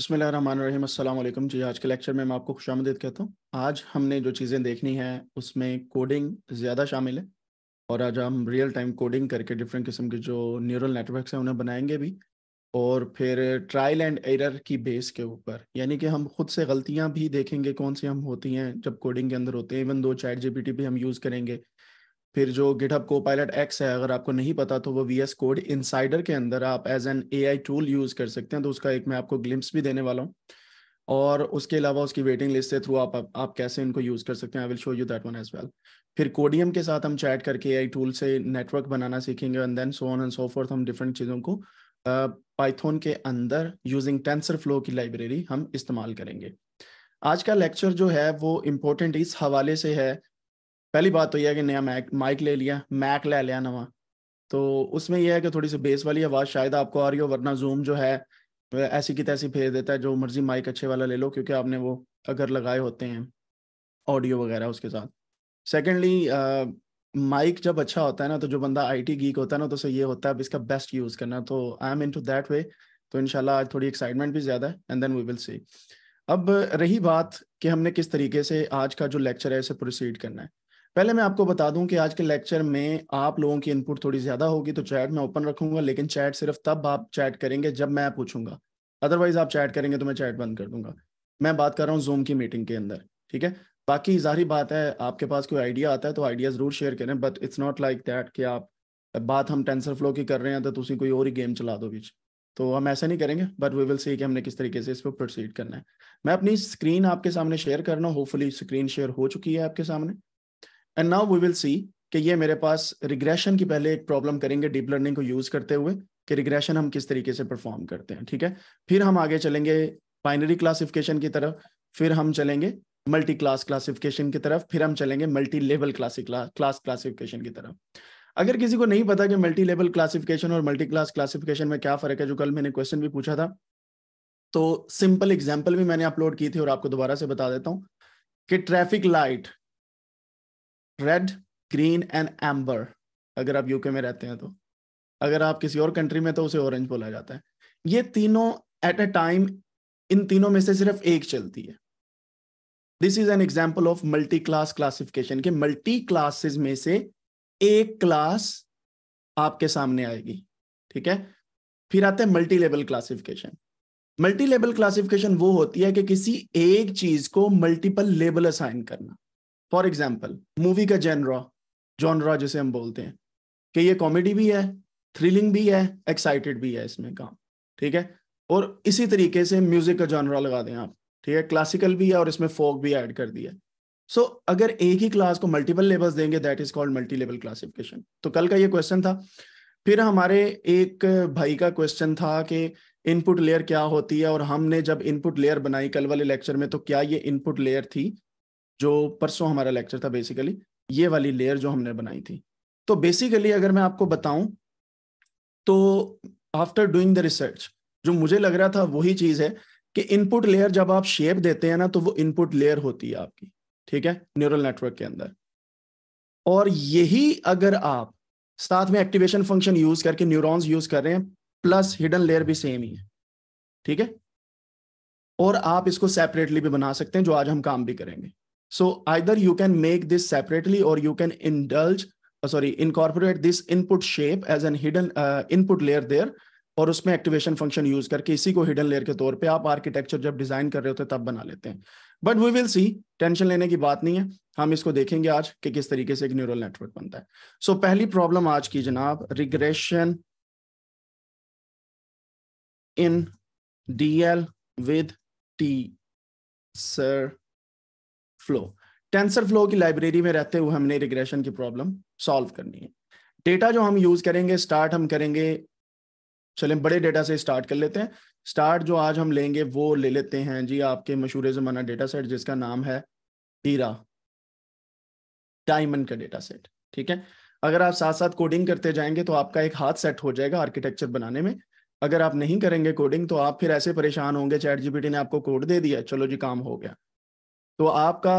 बसमिल अल्लाम जी आज के लेक्चर में मैं आपको खुश आमदीद कहता हूँ आज हमने जो चीज़ें देखनी है उसमें कोडिंग ज़्यादा शामिल है और आज हम रियल टाइम कोडिंग करके डिफरेंट किस्म के जो न्यूरल नेटवर्क्स हैं उन्हें बनाएंगे भी और फिर ट्रायल एंड एरर की बेस के ऊपर यानी कि हम खुद से गलतियाँ भी देखेंगे कौन सी हम होती हैं जब कोडिंग के अंदर होते हैं इवन दो चैट जी भी हम यूज़ करेंगे फिर जो गिटहब को पायलट एक्स है अगर आपको नहीं पता तो वो वी एस कोड इनसाइडर के अंदर आप as an A I tool use कर सकते हैं तो उसका एक मैं आपको ग्लिम्स भी देने वाला हूँ और उसके अलावा उसकी वेटिंग लिस्ट से थ्रू आप, आप आप कैसे इनको यूज़ कर सकते हैं I will show you that one as well फिर कोडियम के साथ हम चैट करके आई टूल से नेटवर्क बनाना सीखेंगे and then so on and so forth हम डिफरेंट चीज़ों को पाइथोन uh, के अंदर यूजिंग टेंसर फ्लो की लाइब्रेरी हम इस्तेमाल करेंगे आज का लेक्चर जो है वो इम्पोर्टेंट इस हवाले से है पहली बात तो यह है कि नया मैक माइक ले लिया मैक ले लिया नवा तो उसमें यह है कि थोड़ी सी बेस वाली आवाज़ शायद आपको आ रही हो वरना जूम जो है ऐसी की तैसी भेज देता है जो मर्जी माइक अच्छे वाला ले लो क्योंकि आपने वो अगर लगाए होते हैं ऑडियो वगैरह उसके साथ सेकेंडली माइक जब अच्छा होता है ना तो जो बंदा आई टी गीक होता है ना तो उसे ये होता है अब इसका बेस्ट यूज़ करना तो I am in to that way तो इनशाला आज थोड़ी एक्साइटमेंट भी ज़्यादा है and then we will see अब रही बात कि हमने किस तरीके से आज का जो लेक्चर है इसे प्रोसीड करना है पहले मैं आपको बता दूं कि आज के लेक्चर में आप लोगों की इनपुट थोड़ी ज्यादा होगी तो चैट मैं ओपन रखूंगा लेकिन चैट सिर्फ तब आप चैट करेंगे जब मैं पूछूंगा अदरवाइज आप चैट करेंगे तो मैं चैट बंद कर दूंगा मैं बात कर रहा हूँ जूम की मीटिंग के अंदर ठीक है बाकी जाहिर बात है आपके पास कोई आइडिया आता है तो आइडिया जरूर शेयर करें but it's not like that कि आप बात हम टेंसर फ्लो की कर रहे हैं तो तुम कोई और ही गेम चला दो बीच तो हम ऐसा नहीं करेंगे बट वी विल सी कि हमने किस तरीके से इस पर प्रोसीड करना है मैं अपनी स्क्रीन आपके सामने शेयर कर रहा हूँ होपफुली स्क्रीन शेयर हो चुकी है आपके सामने and now we will see कि ये मेरे पास रिग्रेशन की पहले एक प्रॉब्लम करेंगे डीप लर्निंग को यूज करते हुए कि रिग्रेशन हम किस तरीके से परफॉर्म करते हैं ठीक है फिर हम आगे चलेंगे बाइनरी क्लासिफिकेशन की तरफ फिर हम चलेंगे मल्टी क्लास क्लासिफिकेशन की तरफ फिर हम चलेंगे मल्टी लेवल क्लास क्लासिफिकेशन की तरफ अगर किसी को नहीं पता कि मल्टी लेवल क्लासिफिकेशन और मल्टी क्लास क्लासिफिकेशन में क्या फर्क है जो कल मैंने क्वेश्चन भी पूछा था तो सिंपल एग्जाम्पल भी मैंने अपलोड की थी और आपको दोबारा से बता देता हूँ कि traffic light red green and amber अगर आप यूके में रहते हैं तो अगर आप किसी और कंट्री में तो उसे ऑरेंज बोला जाता है ये तीनों एट अ टाइम इन तीनों में से सिर्फ एक चलती है this is an example of multi class classification के मल्टी क्लासेस में से एक क्लास आपके सामने आएगी ठीक है फिर आते हैं multi level classification multi level classification वो होती है कि किसी एक चीज को मल्टीपल लेबल असाइन करना फॉर एग्जाम्पल मूवी का जेनरा जॉनरा जिसे हम बोलते हैं कि ये कॉमेडी भी है थ्रिलिंग भी है एक्साइटेड भी है इसमें काम ठीक है और इसी तरीके से म्यूजिक का जॉनरा लगा दें आप ठीक है क्लासिकल भी है और इसमें फोक भी ऐड कर दिया सो so, अगर एक ही क्लास को मल्टीपल लेवल्स देंगे that is called multi level classification तो कल का ये क्वेश्चन था फिर हमारे एक भाई का क्वेश्चन था कि इनपुट लेयर क्या होती है और हमने जब इनपुट लेयर बनाई कल वाले लेक्चर में तो क्या ये इनपुट लेयर थी जो परसों हमारा लेक्चर था बेसिकली ये वाली लेयर जो हमने बनाई थी तो बेसिकली अगर मैं आपको बताऊं तो आफ्टर डूइंग द रिसर्च जो मुझे लग रहा था वही चीज है कि इनपुट लेयर जब आप शेप देते हैं ना तो वो इनपुट लेयर होती है आपकी ठीक है न्यूरल नेटवर्क के अंदर और यही अगर आप साथ में एक्टिवेशन फंक्शन यूज करके न्यूरॉन्स यूज कर रहे हैं प्लस हिडन लेयर भी सेम ही है ठीक है और आप इसको सेपरेटली भी बना सकते हैं जो आज हम काम भी करेंगे So either you can make this separately or you can indulge, uh, sorry, incorporate this input shape as an hidden uh, input layer there और उसमें एक्टिवेशन फंक्शन यूज करके इसी को हिडन लेयर के तौर पे आप आर्किटेक्चर जब डिजाइन कर रहे होते तब बना लेते हैं but we will see tension लेने की बात नहीं है हम इसको देखेंगे आज कि किस तरीके से एक न्यूरल नेटवर्क बनता है सो so, पहली प्रॉब्लम आज की जनाब regression in DL with TensorFlow TensorFlow की लाइब्रेरी में रहते हुए हमने रिग्रेशन की प्रॉब्लम सॉल्व करनी है डेटा जो हम यूज करेंगे स्टार्ट हम करेंगे चले बड़े डेटा से स्टार्ट कर लेते हैं स्टार्ट जो आज हम लेंगे वो ले लेते हैं जी आपके मशहूर ज़माना डेटा सेट जिसका नाम है टीरा डायमंड का डेटा सेट ठीक है अगर आप साथ साथ कोडिंग करते जाएंगे तो आपका एक हाथ सेट हो जाएगा आर्किटेक्चर बनाने में अगर आप नहीं करेंगे कोडिंग तो आप फिर ऐसे परेशान होंगे चैट जीपीटी ने आपको कोड दे दिया चलो जी काम हो गया तो आपका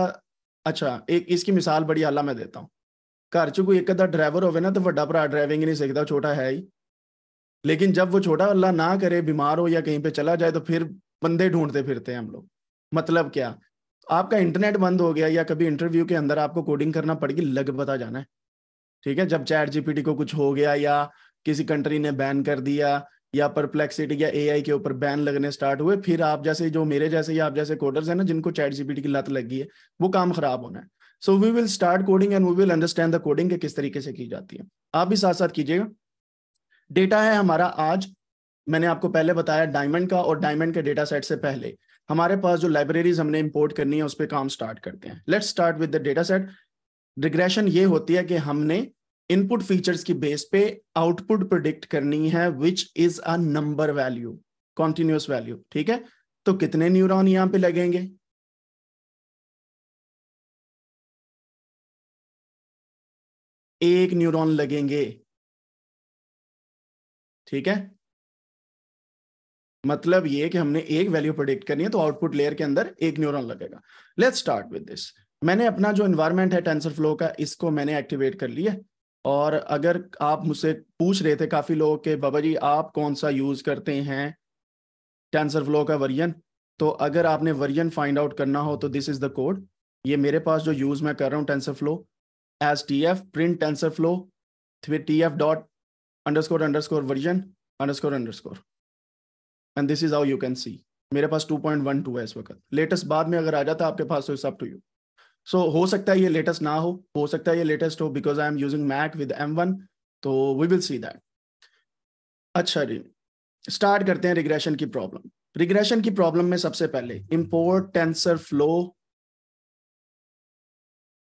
अच्छा एक इसकी मिसाल बड़ी आला मैं देता हूँ घर ਚ कोई एक अद्धा ड्राइवर ਹੋਵੇ ਨਾ ਤਾਂ ਵੱਡਾ ਭਰਾ ਡਰਾਈਵਿੰਗ ਨਹੀਂ ਸਿੱਖਦਾ ਛੋਟਾ ਹੈ लेकिन जब वो छोटा अल्लाह ना करे बीमार हो या कहीं पे चला जाए तो फिर बंदे ढूंढते फिरते हैं हम लोग मतलब क्या आपका इंटरनेट बंद हो गया या कभी इंटरव्यू के अंदर आपको कोडिंग करना पड़ेगी लग पता जाना है ठीक है जब चैट जीपीटी को कुछ हो गया या किसी कंट्री ने बैन कर दिया या परप्लेक्सिटी या एआई के ऊपर बैन लगने स्टार्ट हुए फिर आप जैसे जो मेरे जैसे या आप जैसे कोडर्स हैं ना जिनको चैट जीपीटी की लत लग गई है वो काम खराब होना है so we will start coding and we will understand the coding किस तरीके से की जाती है आप भी साथ साथ कीजिएगा डेटा है हमारा आज मैंने आपको पहले बताया डायमंड का और डायमंड के डेटा सेट से पहले हमारे पास जो लाइब्रेरीज हमने इंपोर्ट करनी है उस पर काम स्टार्ट करते हैं let's start with the data set regression ये होती है कि हमने इनपुट फीचर्स की बेस पे आउटपुट प्रोडिक्ट करनी है which is a number value continuous value ठीक है तो कितने न्यूरॉन यहां पे लगेंगे एक न्यूरॉन लगेंगे ठीक है मतलब ये कि हमने एक वैल्यू प्रोडिक्ट करनी है तो आउटपुट लेयर के अंदर एक न्यूरॉन लगेगा लेट्स स्टार्ट विद दिस मैंने अपना जो एनवायरमेंट है टेंसर फ्लो का इसको मैंने एक्टिवेट कर लिया और अगर आप मुझसे पूछ रहे थे काफ़ी लोग के बाबा जी आप कौन सा यूज़ करते हैं टेंसर फ्लो का वर्जन तो अगर आपने वर्जन फाइंड आउट करना हो तो दिस इज़ द कोड ये मेरे पास जो यूज़ मैं कर रहा हूँ TensorFlow as T F print TensorFlow T F dot underscore underscore version underscore underscore and this is आउ यू कैन सी मेरे पास टू पॉइंट वन टू है इस वक्त लेटेस्ट बाद में अगर आ जाता आपके पास तो is up to you so so, हो सकता है ये लेटेस्ट ना हो हो सकता है ये लेटेस्ट हो because I am using Mac with M one तो वी विल सी दैट अच्छा जी स्टार्ट करते हैं रिग्रेशन की प्रॉब्लम रिग्रेशन की प्रॉब्लम में सबसे पहले import TensorFlow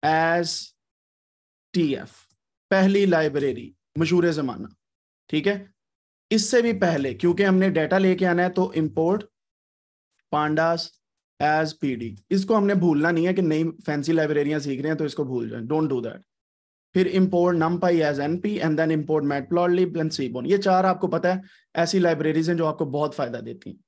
as T F पहली लाइब्रेरी मशहूर जमाना ठीक है इससे भी पहले क्योंकि हमने डेटा लेके आना है तो इम्पोर्ट पांडास एज पीडी इसको हमने भूलना नहीं है कि नई फैंसी लाइब्रेरियां सीख रहे हैं तो इसको भूल जाए डोंट डू दैट फिर import NumPy as N P and then import Matplotlib and Seaborn ये चार आपको पता है ऐसी लाइब्रेरीज हैं जो आपको बहुत फायदा देती हैं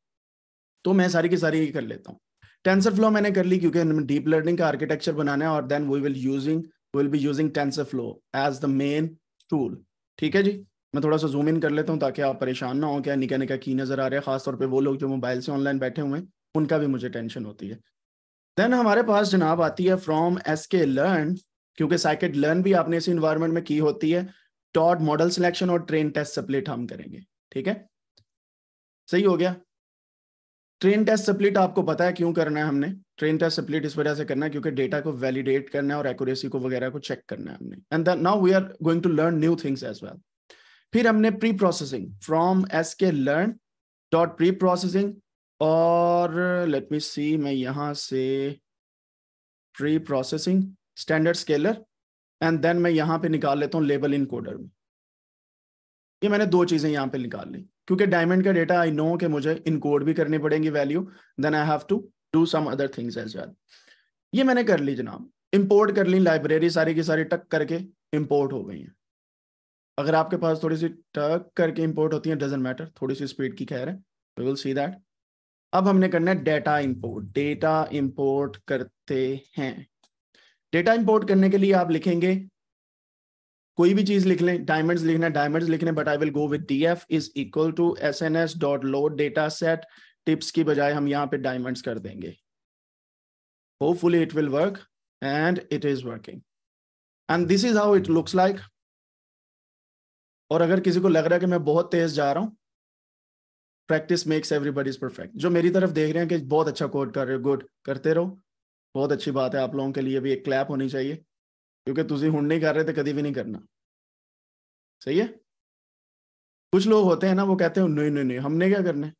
तो मैं सारी की सारी ये कर लेता हूँ टेंसर फ्लो मैंने कर ली क्योंकि डीप लर्निंग का आर्किटेक्चर बनाना है और then we will using will be using TensorFlow as the main tool ठीक है जी मैं थोड़ा सा जूम इन कर लेता हूँ ताकि आप परेशान ना हो क्या निका निका की नजर आ रहा है खासतौर पर वो लोग जो मोबाइल से ऑनलाइन बैठे हुए हैं उनका भी मुझे टेंशन होती है देन हमारे पास जनाब आती है फ्रॉम एस के लर्न क्योंकि साइकेट लर्न भी आपने इसी इन्वायरमेंट में की होती है टॉट मॉडल सिलेक्शन और ट्रेन टेस्ट सप्लिट हम करेंगे ठीक है सही हो गया ट्रेन टेस्ट सप्लिट आपको पता है क्यों करना है हमने ट्रेन टेस्ट सप्लिट इस वजह से करना है क्योंकि डेटा को वैलिडेट करना है और एक्यूरेसी को वगैरह को चेक करना है हमने and now we are going to learn new things as well फिर हमने preprocessing from S K learn dot preprocessing और लेट मी सी मैं यहाँ से preprocessing standard scaler and then मैं यहाँ पे निकाल लेता हूँ लेबल इन कोडर में ये मैंने दो चीज़ें यहाँ पे निकाल ली क्योंकि डायमंड का डेटा आई नो कि मुझे इनकोड भी करनी पड़ेंगी value then I have to do some other things as well ये मैंने कर ली जनाब इंपोर्ट कर ली लाइब्रेरी सारी की सारी टक करके इंपोर्ट हो गई हैं अगर आपके पास थोड़ी सी टक करके इंपोर्ट होती है डजेंट मैटर थोड़ी सी स्पीड की खैर है वी विल सी दैट अब हमने करना है डेटा इंपोर्ट डेटा इंपोर्ट करते हैं डेटा इंपोर्ट करने के लिए आप लिखेंगे कोई भी चीज लिख लें डायमंड्स लिखना डायमंड्स लिखने but I will go with D F is equal to S N S dot load data set tips की बजाय हम यहाँ पे डायमंड्स कर देंगे hopefully it will work and it is working and this is how it looks like और अगर किसी को लग रहा है कि मैं बहुत तेज जा रहा हूं practice makes everybody is perfect जो मेरी तरफ देख रहे हैं कि बहुत अच्छा कोड कर रहे हो गुड करते रहो बहुत अच्छी बात है आप लोगों के लिए भी एक क्लैप होनी चाहिए क्योंकि तुझे हूं नहीं कर रहे थे तो कभी भी नहीं करना सही है कुछ लोग होते हैं ना वो कहते हैं नहीं नहीं नहीं हमने क्या करना है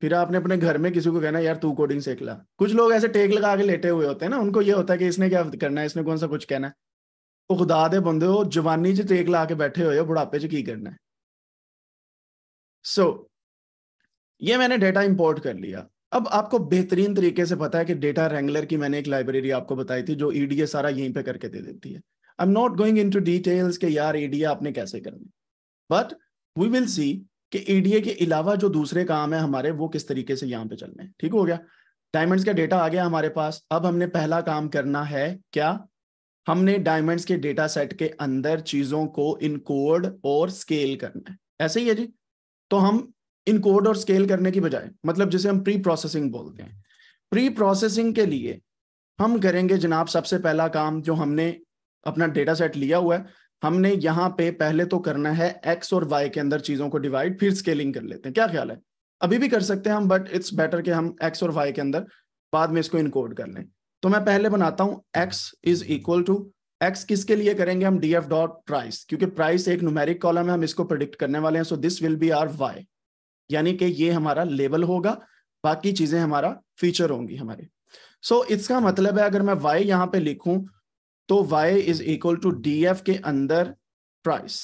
फिर आपने अपने घर में किसी को कहना यार तू कोडिंग सीख ला कुछ लोग ऐसे टेक लगा के लेटे हुए होते हैं ना उनको ये होता है कि इसने क्या करना है इसने कौन सा कुछ कहना है वो खुदा दे बंदे हो जवानी च टेक ला के बैठे हुए हो बुढ़ापे च की करना है सो so, ये मैंने डेटा इंपोर्ट कर लिया अब आपको बेहतरीन तरीके से पता है कि डेटा रेंगुलर की मैंने एक लाइब्रेरी आपको बताई थी जो ईडीए सारा यहीं पे करके दे देती है I am not going in to details के यार ईडीए आपने कैसे करनी बट वी विल सी कि ईडीए के अलावा जो दूसरे काम है हमारे वो किस तरीके से यहाँ पे रहे हैं ठीक हो गया डायमंड्स का डेटा आ गया हमारे पास अब हमने पहला काम करना है क्या हमने डायमंड्स के डेटा सेट के अंदर चीजों को इनकोड और स्केल करना है ऐसे ही है जी तो हम इनकोड और स्केल करने की बजाय मतलब जिसे हम प्री प्रोसेसिंग बोलते हैं प्री प्रोसेसिंग के लिए हम करेंगे जनाब सबसे पहला काम जो हमने अपना डेटा सेट लिया हुआ है हमने यहाँ पे पहले तो करना है एक्स और वाई के अंदर चीजों को डिवाइड फिर स्केलिंग कर लेते हैं क्या ख्याल है अभी भी कर सकते हैं हम बट इट्स बेटर कि हम एक्स और वाई के अंदर बाद में इसको इनकोड कर लें तो मैं पहले बनाता हूं X is equal to X किसके लिए करेंगे हम डी एफ डॉट प्राइस क्योंकि प्राइस एक न्यूमेरिक कॉलम है हम इसको प्रिडिक्ट करने वाले हैं so this will be our Y यानी कि ये हमारा लेबल होगा बाकी चीजें हमारा फीचर होंगी हमारे सो so, इसका मतलब है अगर मैं वाई यहाँ पे लिखूं तो Y is equal to D F के अंदर प्राइस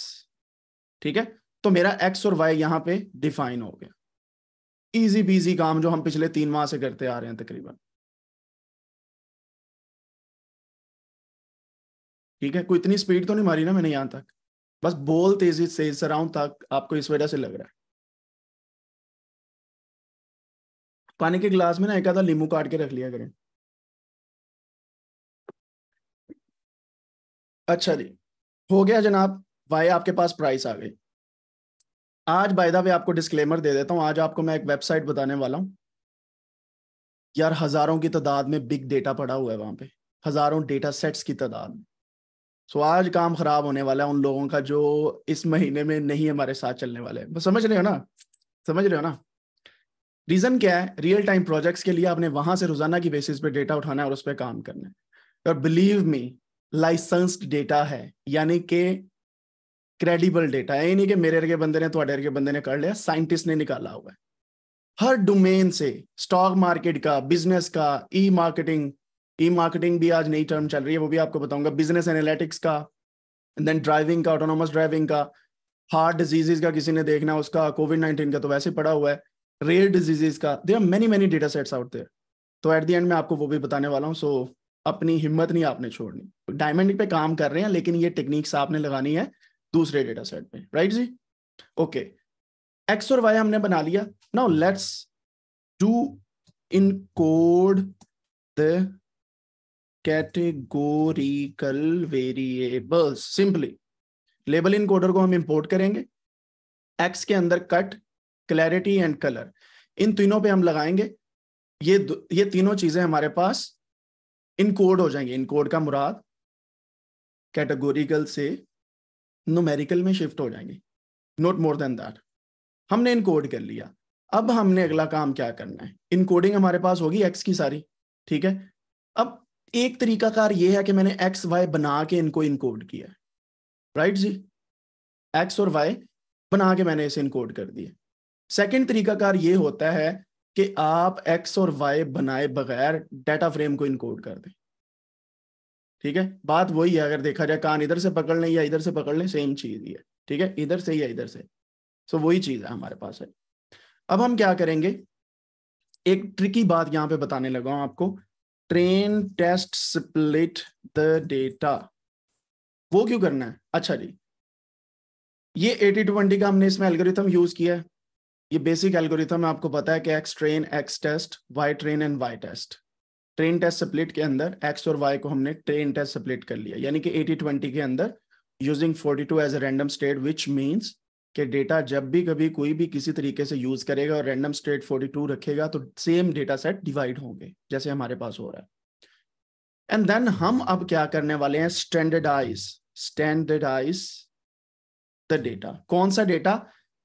ठीक है तो मेरा एक्स और वाई यहां पे डिफाइन हो गया इजी बीजी काम जो हम पिछले तीन माह से करते आ रहे हैं तकरीबन ठीक है कोई इतनी स्पीड तो नहीं मारी ना मैंने यहां तक बस बोल तेजी से सराउंड तक आपको इस वजह से लग रहा है पानी के गिलास में ना एक आधा लींबू काट के रख लिया करें अच्छा जी हो गया जनाब भाई आपके पास प्राइस आ गई आज बायदा भी आपको डिस्क्लेमर दे देता हूँ आज आपको मैं एक वेबसाइट बताने वाला हूँ यार हजारों की तादाद में बिग डेटा पड़ा हुआ है वहां पे हजारों डेटा सेट्स की तादाद में सो आज काम खराब होने वाला है उन लोगों का जो इस महीने में नहीं हमारे साथ चलने वाले हैं समझ रहे हो ना समझ रहे हो ना रीजन क्या है रियल टाइम प्रोजेक्ट्स के लिए आपने वहां से रोजाना की बेसिस पे डेटा उठाना है और उस पर काम करना है और बिलीव मी लाइसेंस्ड डेटा है यानी कि क्रेडिबल डेटा है नहीं कि मेरे के बंदे ने थोड़े अरगे बंदे ने कर लिया साइंटिस्ट ने निकाला हुआ है हर डोमेन से स्टॉक मार्केट का बिजनेस का ई मार्केटिंग ई मार्केटिंग भी आज नई टर्म चल रही है वो भी आपको बताऊंगा बिजनेस एनालिटिक्स का देन ड्राइविंग का ऑटोनोमस ड्राइविंग का हार्ट डिजीजेज का किसी ने देखना उसका कोविड नाइन्टीन का तो वैसे पड़ा हुआ है रेयर डिजीजेज का there are many many data sets out there तो एट द एंड में आपको वो भी बताने वाला हूँ सो so, अपनी हिम्मत नहीं आपने छोड़नी डायमंड पे काम कर रहे हैं लेकिन ये टेक्निक्स आपने लगानी है दूसरे डेटा सेट पे राइट जी ओके एक्स और वाई हमने बना लिया now let's do encode the categorical variables simply label encoder को हम इंपोर्ट करेंगे एक्स के अंदर कट क्लैरिटी एंड कलर इन तीनों पे हम लगाएंगे ये ये तीनों चीजें हमारे पास इनकोड हो जाएंगी इनकोड का मुराद कैटेगोरिकल से नोमेरिकल में शिफ्ट हो जाएंगे नोट मोर देन दैट हमने इनकोड कर लिया अब हमने अगला काम क्या करना है इनकोडिंग हमारे पास होगी एक्स की सारी ठीक है अब एक तरीका कार ये है कि मैंने एक्स वाई बना के इनको इनकोड किया राइट जी एक्स और वाई बना के मैंने इसे इनकोड कर दिया सेकेंड तरीका कार ये होता है कि आप एक्स और वाई बनाए बगैर डाटा फ्रेम को इनकोड कर दें ठीक है बात वही है अगर देखा जाए कान इधर से पकड़ लें या इधर से पकड़ लें सेम चीज ही है ठीक है इधर से या इधर से सो वही चीज है हमारे पास है अब हम क्या करेंगे एक ट्रिकी बात यहां पे बताने लगा हूं आपको train test split the data वो क्यों करना है अच्छा जी ये एटी ट्वेंटी का हमने इसमें एल्गोरिथम यूज किया है ये बेसिक एल्गोरिथम आपको पता है कि X train X test Y train and Y test train test split के अंदर एक्स और वाई को हमने ट्रेन टेस्ट स्प्लिट कर लिया यानी कि एटी ट्वेंटी के अंदर using forty two as a random state which means कि डेटा जब भी कभी कोई भी किसी तरीके से यूज करेगा और रैंडम स्टेट 42 रखेगा तो सेम डेटा सेट डिवाइड होंगे जैसे हमारे पास हो रहा है एंड देन हम अब क्या करने वाले हैं स्टैंडर्डाइज स्टैंडर्डाइज द डेटा कौन सा डेटा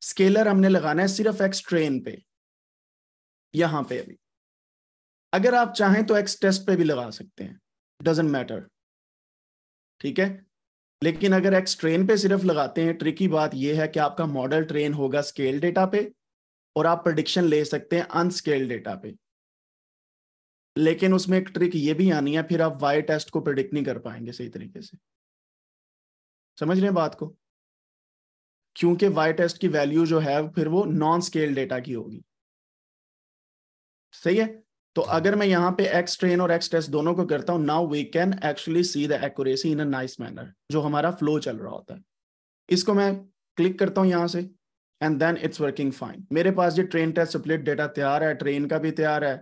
स्केलर हमने लगाना है सिर्फ एक्स ट्रेन पे यहां पे अभी अगर आप चाहें तो एक्स टेस्ट पे भी लगा सकते हैं डजेंट मैटर ठीक है लेकिन अगर एक्स ट्रेन पे सिर्फ लगाते हैं ट्रिकी बात यह है कि आपका मॉडल ट्रेन होगा स्केल डेटा पे और आप प्रडिक्शन ले सकते हैं अनस्केल डेटा पे लेकिन उसमें एक ट्रिक ये भी आनी है फिर आप वाई टेस्ट को प्रडिक्ट नहीं कर पाएंगे सही तरीके से समझ रहे हैं बात को क्योंकि वाई टेस्ट की वैल्यू जो है फिर वो नॉन स्केल डेटा की होगी सही है तो अगर मैं यहाँ पे एक्स ट्रेन और एक्स टेस्ट दोनों को करता हूँ now we can actually see the accuracy in a nice manner जो हमारा फ्लो चल रहा होता है इसको मैं क्लिक करता हूँ यहाँ से and then it's working fine मेरे पास ये ट्रेन टेस्ट स्प्लिट डेटा तैयार है ट्रेन का भी तैयार है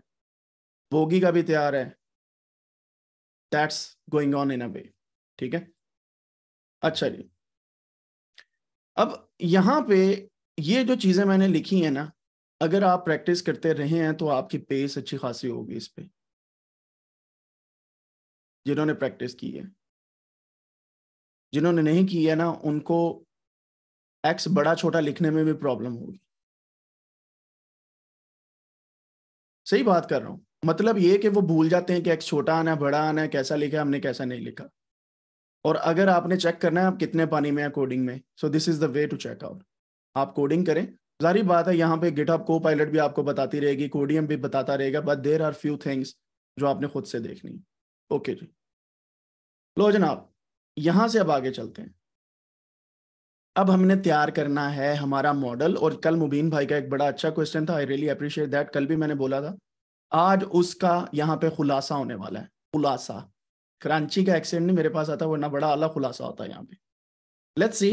बोगी का भी तैयार है that's going on in a way ठीक है अच्छा जी अब यहाँ पे ये जो चीज़ें मैंने लिखी है ना अगर आप प्रैक्टिस करते रहे हैं तो आपकी पेस अच्छी खासी होगी इस पर जिन्होंने प्रैक्टिस की है जिन्होंने नहीं की है ना उनको एक्स बड़ा छोटा लिखने में भी प्रॉब्लम होगी सही बात कर रहा हूं मतलब ये कि वो भूल जाते हैं कि एक्स छोटा आना है बड़ा आना है कैसा लिखा हमने कैसा नहीं लिखा और अगर आपने चेक करना है आप कितने पानी में है कोडिंग में so this is the way to check out आप कोडिंग करें जारी बात है यहाँ पे गिटअप को पायलट भी आपको बताती रहेगी कोडियम भी बताता रहेगा but there are few things जो आपने खुद से देखनी ओके जी लो जनाब यहाँ से अब आगे चलते हैं अब हमने तैयार करना है हमारा मॉडल और कल मुबीन भाई का एक बड़ा अच्छा क्वेश्चन था आई रियली अप्रिशिएट दैट कल भी मैंने बोला था आज उसका यहाँ पे खुलासा होने वाला है खुलासा क्रांची का एक्सेंट नहीं मेरे पास आता वरना बड़ा आला खुलासा होता है यहाँ पे लेट्स सी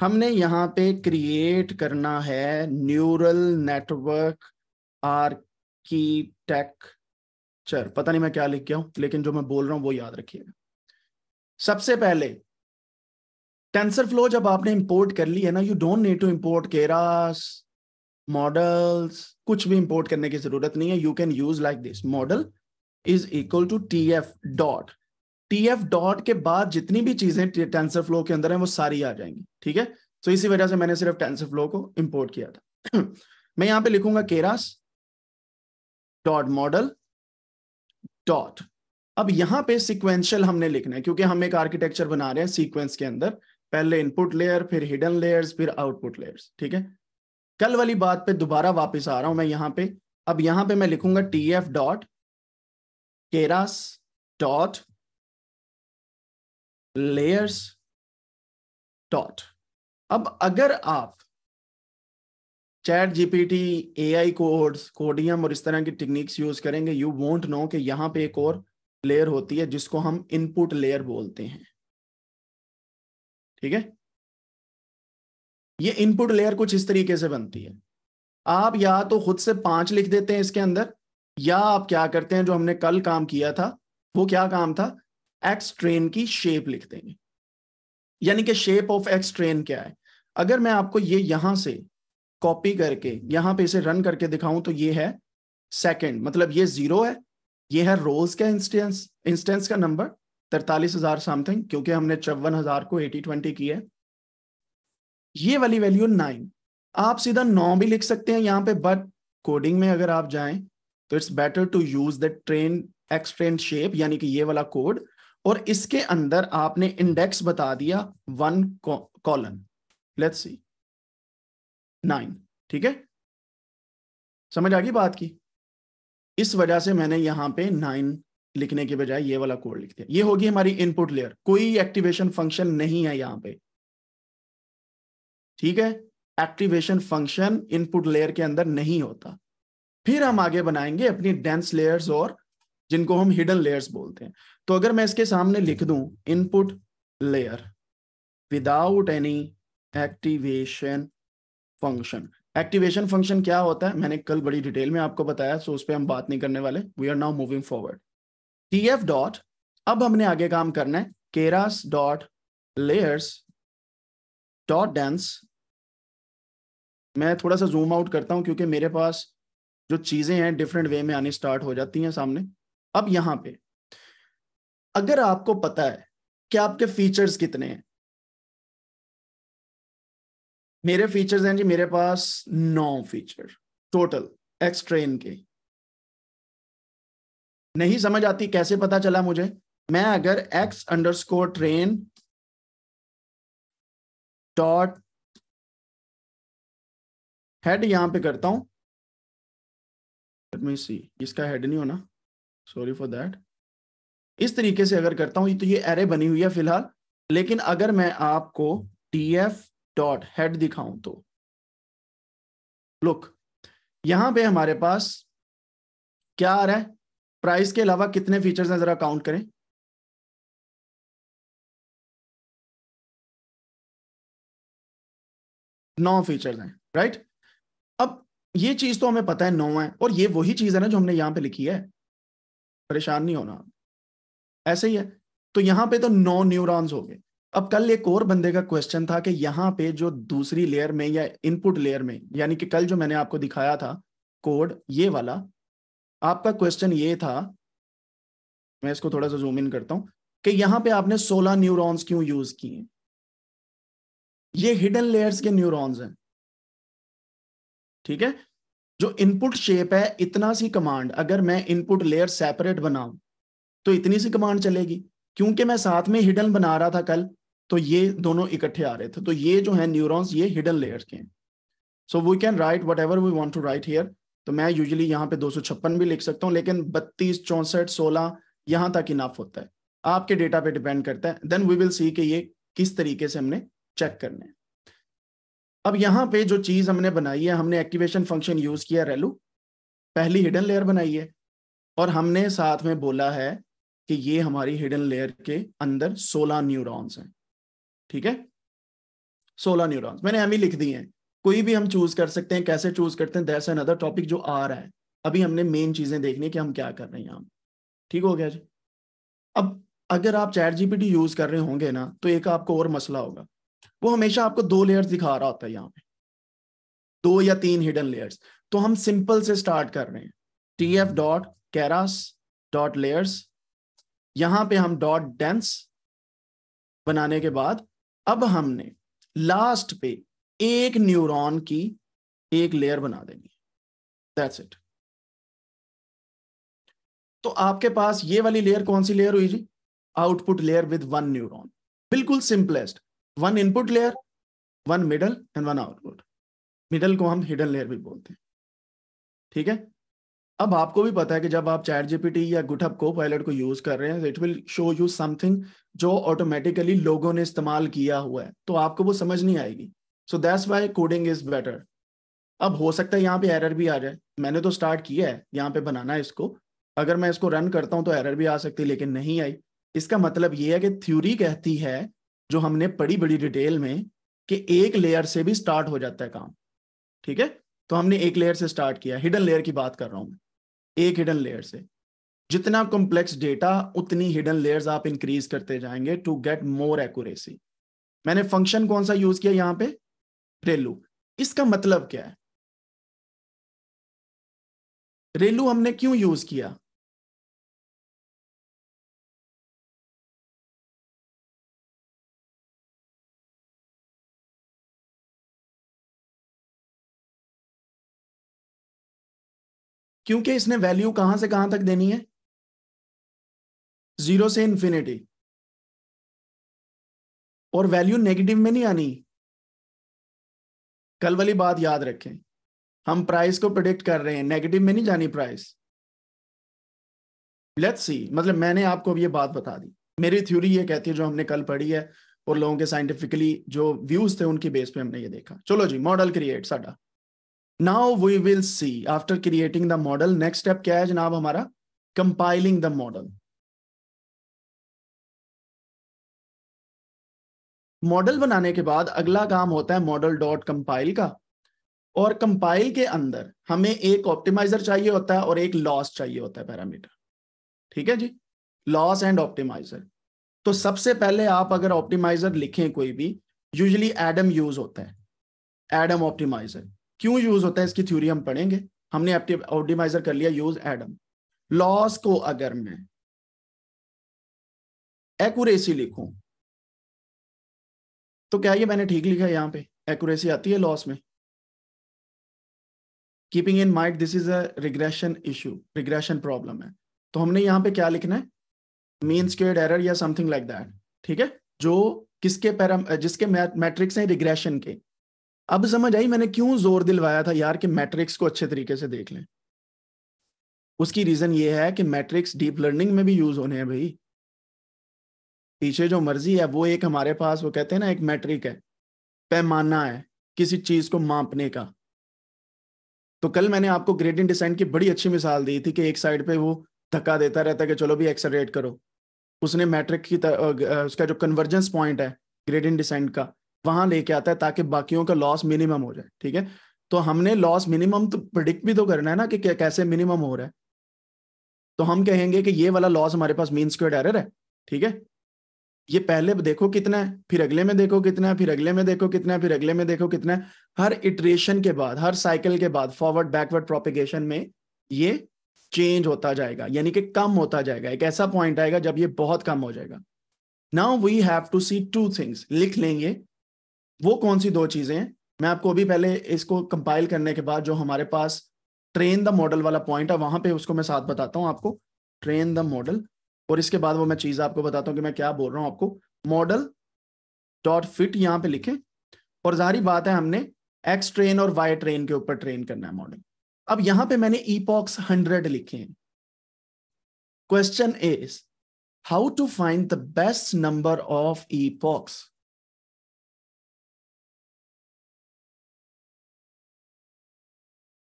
हमने यहाँ पे क्रिएट करना है न्यूरल नेटवर्क आर्किटेक्चर पता नहीं मैं क्या लिख गया हूं लेकिन जो मैं बोल रहा हूं वो याद रखिएगा सबसे पहले टेंसर फ्लो जब आपने इंपोर्ट कर ली है ना you don't need to import Keras models कुछ भी इंपोर्ट करने की जरूरत नहीं है you can use like this model is equal to T F dot T F dot के बाद जितनी भी चीजें टेंसर फ्लो के अंदर है वो सारी आ जाएंगी ठीक है तो इसी वजह से मैंने सिर्फ टेंसर फ्लो को इंपोर्ट किया था मैं यहां पे लिखूंगा केरास डॉट मॉडल डॉट अब यहां पे सिक्वेंशियल हमने लिखना है क्योंकि हम एक आर्किटेक्चर बना रहे हैं सीक्वेंस के अंदर पहले इनपुट लेयर फिर हिडन लेयर्स फिर आउटपुट लेयर्स ठीक है कल वाली बात पे दोबारा वापस आ रहा हूं मैं यहां पे अब यहां पे मैं लिखूंगा T F dot Keras dot layers dot अब अगर आप chat GPT AI codes Codeium और इस तरह की टेक्निक्स यूज करेंगे यू वोंट नो कि यहां पे एक और लेयर होती है जिसको हम इनपुट लेयर बोलते हैं ठीक है ये इनपुट लेयर कुछ इस तरीके से बनती है आप या तो खुद से पांच लिख देते हैं इसके अंदर या आप क्या करते हैं जो हमने कल काम किया था वो क्या काम था एक्स ट्रेन की शेप लिख देंगे यानी कि शेप ऑफ एक्स ट्रेन क्या है अगर मैं आपको ये यहां से कॉपी करके यहां पे इसे रन करके दिखाऊं तो ये है सेकंड मतलब ये जीरो है ये है रोज का इंस्टेंस इंस्टेंस का नंबर तरतालीस हजार समथिंग क्योंकि हमने चौवन हजार को एटी ट्वेंटी की है ये वाली वैल्यू नाइन आप सीधा नौ भी लिख सकते हैं यहां पे बट कोडिंग में अगर आप जाएं तो it's better to use the train X train shape यानी कि ये वाला कोड और इसके अंदर आपने इंडेक्स बता दिया one colon let's see nine ठीक है समझ आ गई बात की इस वजह से मैंने यहां पे नाइन लिखने के बजाय ये वाला कोड लिख दिया ये होगी हमारी इनपुट लेयर कोई एक्टिवेशन फंक्शन नहीं है यहां पे ठीक है एक्टिवेशन फंक्शन इनपुट लेयर के अंदर नहीं होता फिर हम आगे बनाएंगे अपनी डेंस लेयर्स और जिनको हम हिडन लेयर्स बोलते हैं तो अगर मैं इसके सामने हम्म। लिख दूं input layer without any activation function activation function क्या होता है मैंने कल बड़ी डिटेल में आपको बताया सो उस पर हम बात नहीं करने वाले we are now moving forward T F dot अब हमने आगे काम करना है Keras dot layers dot dense मैं थोड़ा सा जूम आउट करता हूं क्योंकि मेरे पास जो चीजें हैं डिफरेंट वे में आनी स्टार्ट हो जाती हैं सामने अब यहां पे अगर आपको पता है कि आपके फीचर्स कितने हैं मेरे फीचर्स हैं जी मेरे पास नौ फीचर टोटल एक्स ट्रेन के नहीं समझ आती कैसे पता चला मुझे मैं अगर X underscore train dot head यहां पे करता हूं मी सी इसका हेड नहीं होना सॉरी फॉर दैट इस तरीके से अगर करता हूं तो ये एरे बनी हुई है फिलहाल लेकिन अगर मैं आपको टी एफ डॉट हेड दिखाऊं तो लुक यहां पे हमारे पास क्या आ रहा है प्राइस के अलावा कितने फीचर्स हैं जरा काउंट करें नौ फीचर्स हैं राइट अब ये चीज तो हमें पता है नौ है और ये वही चीज है ना जो हमने यहां पे लिखी है परेशान नहीं होना ऐसे ही है तो यहाँ पे तो नौ न्यूरॉन्स हो गए अब कल एक और बंदे का क्वेश्चन था कि यहाँ पे जो दूसरी लेयर में या इनपुट लेयर में यानी कि कल जो मैंने आपको दिखाया था कोड ये वाला आपका क्वेश्चन ये था मैं इसको थोड़ा सा जूम इन करता हूं कि यहाँ पे आपने 16 न्यूरॉन्स क्यों यूज किए ये हिडन लेयर्स के न्यूरॉन्स हैं ठीक है जो इनपुट शेप है इतना सी कमांड अगर मैं इनपुट लेयर सेपरेट बनाऊं तो इतनी सी कमांड चलेगी क्योंकि मैं साथ में हिडन बना रहा था कल तो ये दोनों इकट्ठे आ रहे थे तो ये जो है न्यूरॉन्स ये हिडन लेयर्स के हैं so we can write whatever we want to write here तो मैं यूजली यहाँ पे दो भी लिख सकता हूँ लेकिन बत्तीस चौंसठ सोलह यहाँ तक इनाफ होता है आपके डेटा पे डिपेंड करता है देन वी विल सी कि ये किस तरीके से हमने चेक करने हैं अब यहां पे जो चीज हमने बनाई है हमने एक्टिवेशन फंक्शन यूज किया रेलू पहली हिडन लेयर बनाई है और हमने साथ में बोला है कि ये हमारी हिडन लेयर के अंदर 16 न्यूरॉन्स हैं ठीक है 16 न्यूरॉन्स मैंने हम ही e लिख दिए हैं कोई भी हम चूज कर सकते हैं कैसे चूज करते हैं दैट्स अनदर टॉपिक जो आ रहा है अभी हमने मेन चीजें देखनी है कि हम क्या कर रहे हैं यहाँ ठीक हो गया जी अब अगर आप चैट जीपीटी यूज कर रहे होंगे ना तो एक आपको और मसला होगा वो हमेशा आपको दो लेयर्स दिखा रहा होता है यहाँ पे दो या तीन हिडन लेयर्स तो हम सिंपल से स्टार्ट कर रहे हैं T F dot Keras dot layers यहां पे हम डॉट डेंस बनाने के बाद अब हमने लास्ट पे एक न्यूरॉन की एक लेयर बना देंगे दैट्स इट तो आपके पास ये वाली लेयर कौन सी लेयर हुई जी output layer with one neuron बिल्कुल simplest one input layer one middle and one output middle को हम हिडन लेयर भी बोलते हैं ठीक है अब आपको भी पता है कि जब आप चैट जीपीटी या गुटअप को पायलट को यूज कर रहे हैं it will show you something जो ऑटोमेटिकली लोगों ने इस्तेमाल किया हुआ है तो आपको वो समझ नहीं आएगी so that's why coding is better अब हो सकता है यहाँ पे एरर भी आ जाए मैंने तो स्टार्ट किया है यहाँ पे बनाना है इसको अगर मैं इसको रन करता हूँ तो एरर भी आ सकती है लेकिन नहीं आई इसका मतलब ये है कि थ्योरी कहती है जो हमने पढ़ी बड़ी डिटेल में कि एक लेयर से भी स्टार्ट हो जाता है काम ठीक है तो हमने एक लेयर से स्टार्ट किया हिडन लेयर की बात कर रहा हूं मैं एक हिडन लेयर से जितना कॉम्प्लेक्स डेटा उतनी हिडन लेयर्स आप इंक्रीज करते जाएंगे टू गेट मोर एक्यूरेसी मैंने फंक्शन कौन सा यूज किया यहां पे रेलू इसका मतलब क्या है रेलू हमने क्यों यूज किया क्योंकि इसने वैल्यू कहां से कहां तक देनी है जीरो से इंफिनिटी और वैल्यू नेगेटिव में नहीं आनी कल वाली बात याद रखें हम प्राइस को प्रिडिक्ट कर रहे हैं नेगेटिव में नहीं जानी प्राइस लेट्स सी मतलब मैंने आपको अब ये बात बता दी मेरी थ्योरी ये कहती है जो हमने कल पढ़ी है और लोगों के साइंटिफिकली जो व्यूज थे उनकी बेस पे हमने ये देखा चलो जी मॉडल क्रिएट साढ़ा now we will see after creating the model next step क्या है जनाब हमारा कंपाइलिंग द मॉडल मॉडल बनाने के बाद अगला काम होता है मॉडल डॉट कंपाइल का और कंपाइल के अंदर हमें एक ऑप्टिमाइजर चाहिए होता है और एक लॉस चाहिए होता है पैरामीटर ठीक है जी लॉस एंड ऑप्टिमाइजर तो सबसे पहले आप अगर ऑप्टिमाइजर लिखें कोई भी यूजली एडम यूज होता है एडम ऑप्टिमाइजर क्यों यूज होता है इसकी थ्योरी हम पढ़ेंगे हमने ऑप्टिमाइजर कर लिया यूज एडम लॉस को अगर मैं एक्यूरेसी लिखूं तो क्या ये मैंने ठीक लिखा है यहाँ पे एक्यूरेसी आती है लॉस में keeping in mind this is a regression issue regression problem है तो हमने यहां पे क्या लिखना है मीन स्क्वेयर्ड एरर या समथिंग लाइक दैट ठीक है जो किसके पैरा जिसके मैट्रिक्स हैं रिग्रेशन के अब समझ आई मैंने क्यों जोर दिलवाया था यार कि मैट्रिक्स को अच्छे तरीके से देख लें उसकी रीजन ये है कि मैट्रिक्स डीप लर्निंग में भी यूज होने हैं भाई पीछे जो मर्जी है वो एक हमारे पास वो कहते हैं ना एक मैट्रिक है पैमाना है किसी चीज को मापने का तो कल मैंने आपको ग्रेडियंट डिसेंट की बड़ी अच्छी मिसाल दी थी कि एक साइड पे वो धक्का देता रहता है कि चलो भी एक्सलरेट करो उसने मैट्रिक की उसका जो कन्वर्जेंस पॉइंट है ग्रेडियंट डिसेंट का वहां लेके आता है ताकि बाकियों का लॉस मिनिमम हो जाए ठीक है तो हमने लॉस मिनिमम तो प्रिडिक्ट भी तो करना है ना कि कैसे मिनिमम हो रहा है तो हम कहेंगे कि ये वाला लॉस हमारे पास मीन स्क्वेयर एरर है ठीक है ये पहले देखो कितना है फिर अगले में देखो कितना है फिर अगले में देखो कितना है फिर अगले में देखो कितना है हर इटरेशन के बाद हर साइकिल के बाद फॉरवर्ड बैकवर्ड प्रोपिगेशन में ये चेंज होता जाएगा यानी कि कम होता जाएगा एक ऐसा पॉइंट आएगा जब ये बहुत कम हो जाएगा now we have to see two things लिख लेंगे वो कौन सी दो चीजें हैं मैं आपको अभी पहले इसको कंपाइल करने के बाद जो हमारे पास ट्रेन द मॉडल वाला पॉइंट है वहां पे उसको मैं साथ बताता हूँ आपको ट्रेन द मॉडल और इसके बाद वो मैं चीज आपको बताता हूँ कि मैं क्या बोल रहा हूँ आपको मॉडल डॉट फिट यहाँ पे लिखें और जारी बात है हमने एक्स ट्रेन और वाई ट्रेन के ऊपर ट्रेन करना है मॉडल अब यहां पे मैंने ईपॉक्स हंड्रेड लिखे हैं question is how to find the best number of epochs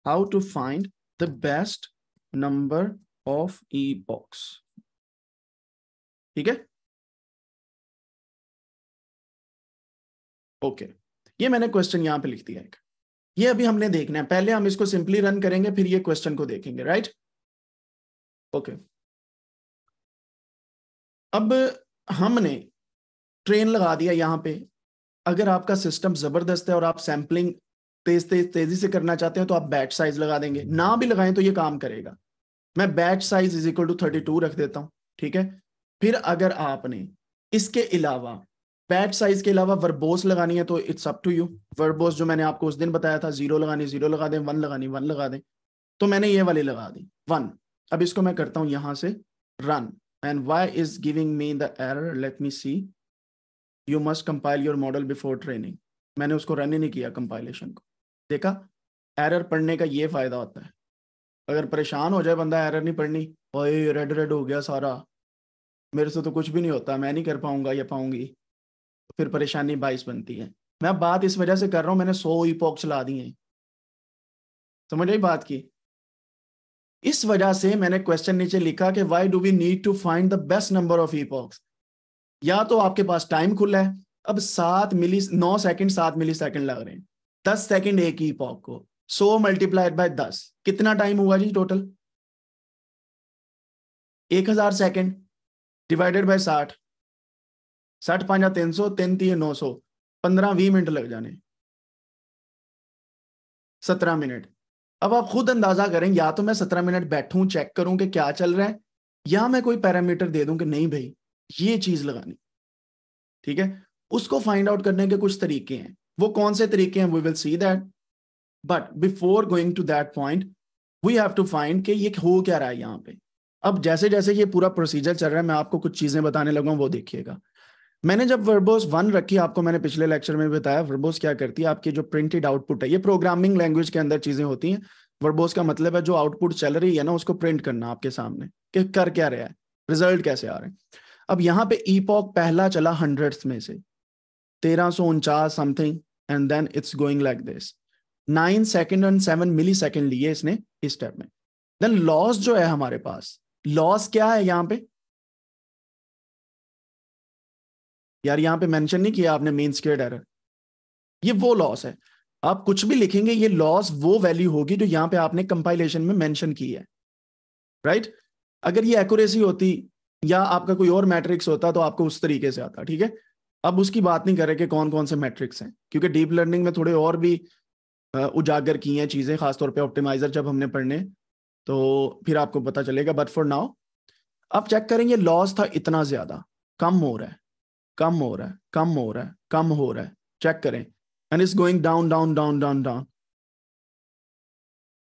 how to find the best number of epochs ठीक है ओके ये मैंने क्वेश्चन यहां पे लिख दिया एक ये अभी हमने देखना है पहले हम इसको सिंपली रन करेंगे फिर ये क्वेश्चन को देखेंगे राइट ओके अब हमने ट्रेन लगा दिया यहां पे अगर आपका सिस्टम जबरदस्त है और आप सैंपलिंग तेज तेज तेजी से करना चाहते हैं तो आप बैच साइज लगा देंगे ना भी लगाएं तो ये काम करेगा मैं batch size is equal to thirty two रख देता हूं ठीक है फिर अगर आपने इसके अलावा बैच साइज के अलावा वर्बोस लगानी है तो it's up to you verbose जो मैंने आपको उस दिन बताया था जीरो लगानी जीरो लगा दें वन लगानी वन लगा दें तो मैंने ये वाली लगा दी वन अब इसको मैं करता हूं यहां से run and why is giving me the error let me see you must compile your model before training मैंने उसको रन ही नहीं किया कंपाइलेशन को देखा एरर पढ़ने का ये फायदा होता है अगर परेशान हो जाए बंदा एरर नहीं पढ़नी भाई रेड रेड हो गया सारा मेरे से तो कुछ भी नहीं होता मैं नहीं कर पाऊंगा या पाऊंगी फिर परेशानी बाइस बनती है मैं बात इस वजह से कर रहा हूं मैंने सौ पॉक्स ला दी है समझ आई बात की इस वजह से मैंने क्वेश्चन नीचे लिखा कि why do we need to find the best number of epochs या तो आपके पास टाइम खुला है अब सात मिली नौ सेकंड सात मिली सेकंड लग रहे हैं दस सेकेंड एक ही पॉक को सो मल्टीप्लाइड बाय दस कितना टाइम हुआ जी टोटल एक हजार सेकेंड डिवाइडेड बाय साठ साठ पांच तीन सौ तीन तीन नौ सौ पंद्रह बीस मिनट लग जाने सत्रह मिनट अब आप खुद अंदाजा करें या तो मैं सत्रह मिनट बैठूं चेक करूं कि क्या चल रहा है या मैं कोई पैरामीटर दे दूं कि नहीं भाई ये चीज लगानी ठीक है उसको फाइंड आउट करने के कुछ तरीके हैं वो कौन से तरीके हैं we will see that but before going to that point we have to find कि ये हो क्या रहा है यहाँ पे अब जैसे जैसे ये पूरा प्रोसीजर चल रहा है मैं आपको कुछ चीजें बताने लगा वो देखिएगा मैंने जब वर्बोस वन रखी आपको मैंने पिछले लेक्चर में बताया वर्बोस क्या करती है आपकी जो प्रिंटेड आउटपुट है ये प्रोग्रामिंग लैंग्वेज के अंदर चीजें होती हैं वर्बोस का मतलब है जो आउटपुट चल रही है ना उसको प्रिंट करना आपके सामने कि कर क्या रहा है रिजल्ट कैसे आ रहे हैं अब यहाँ पे ईपॉक पहला चला हंड्रेड्स में से तेरह सो उनचास something and then it's going like this nine second and seven millisecond लिए इसने इस स्टेप में देन लॉस जो है हमारे पास लॉस क्या है यहां पे यार यहां पे मेंशन नहीं किया आपने मेन स्केयर एरर ये वो लॉस है आप कुछ भी लिखेंगे ये लॉस वो वैल्यू होगी जो यहां पे आपने कंपाइलेशन में मेंशन की है राइट right? अगर ये एक्यूरेसी होती या आपका कोई और मैट्रिक्स होता तो आपको उस तरीके से आता ठीक है अब उसकी बात नहीं करें कि कौन कौन से मैट्रिक्स हैं क्योंकि डीप लर्निंग में थोड़े और भी उजागर की हैं चीज़ें खासतौर पे ऑप्टिमाइजर जब हमने पढ़ने तो फिर आपको पता चलेगा बट फॉर नाउ अब चेक करेंगे लॉस था इतना ज़्यादा कम हो रहा है कम हो रहा है कम हो रहा है कम हो रहा है चेक करें and is going down down down down down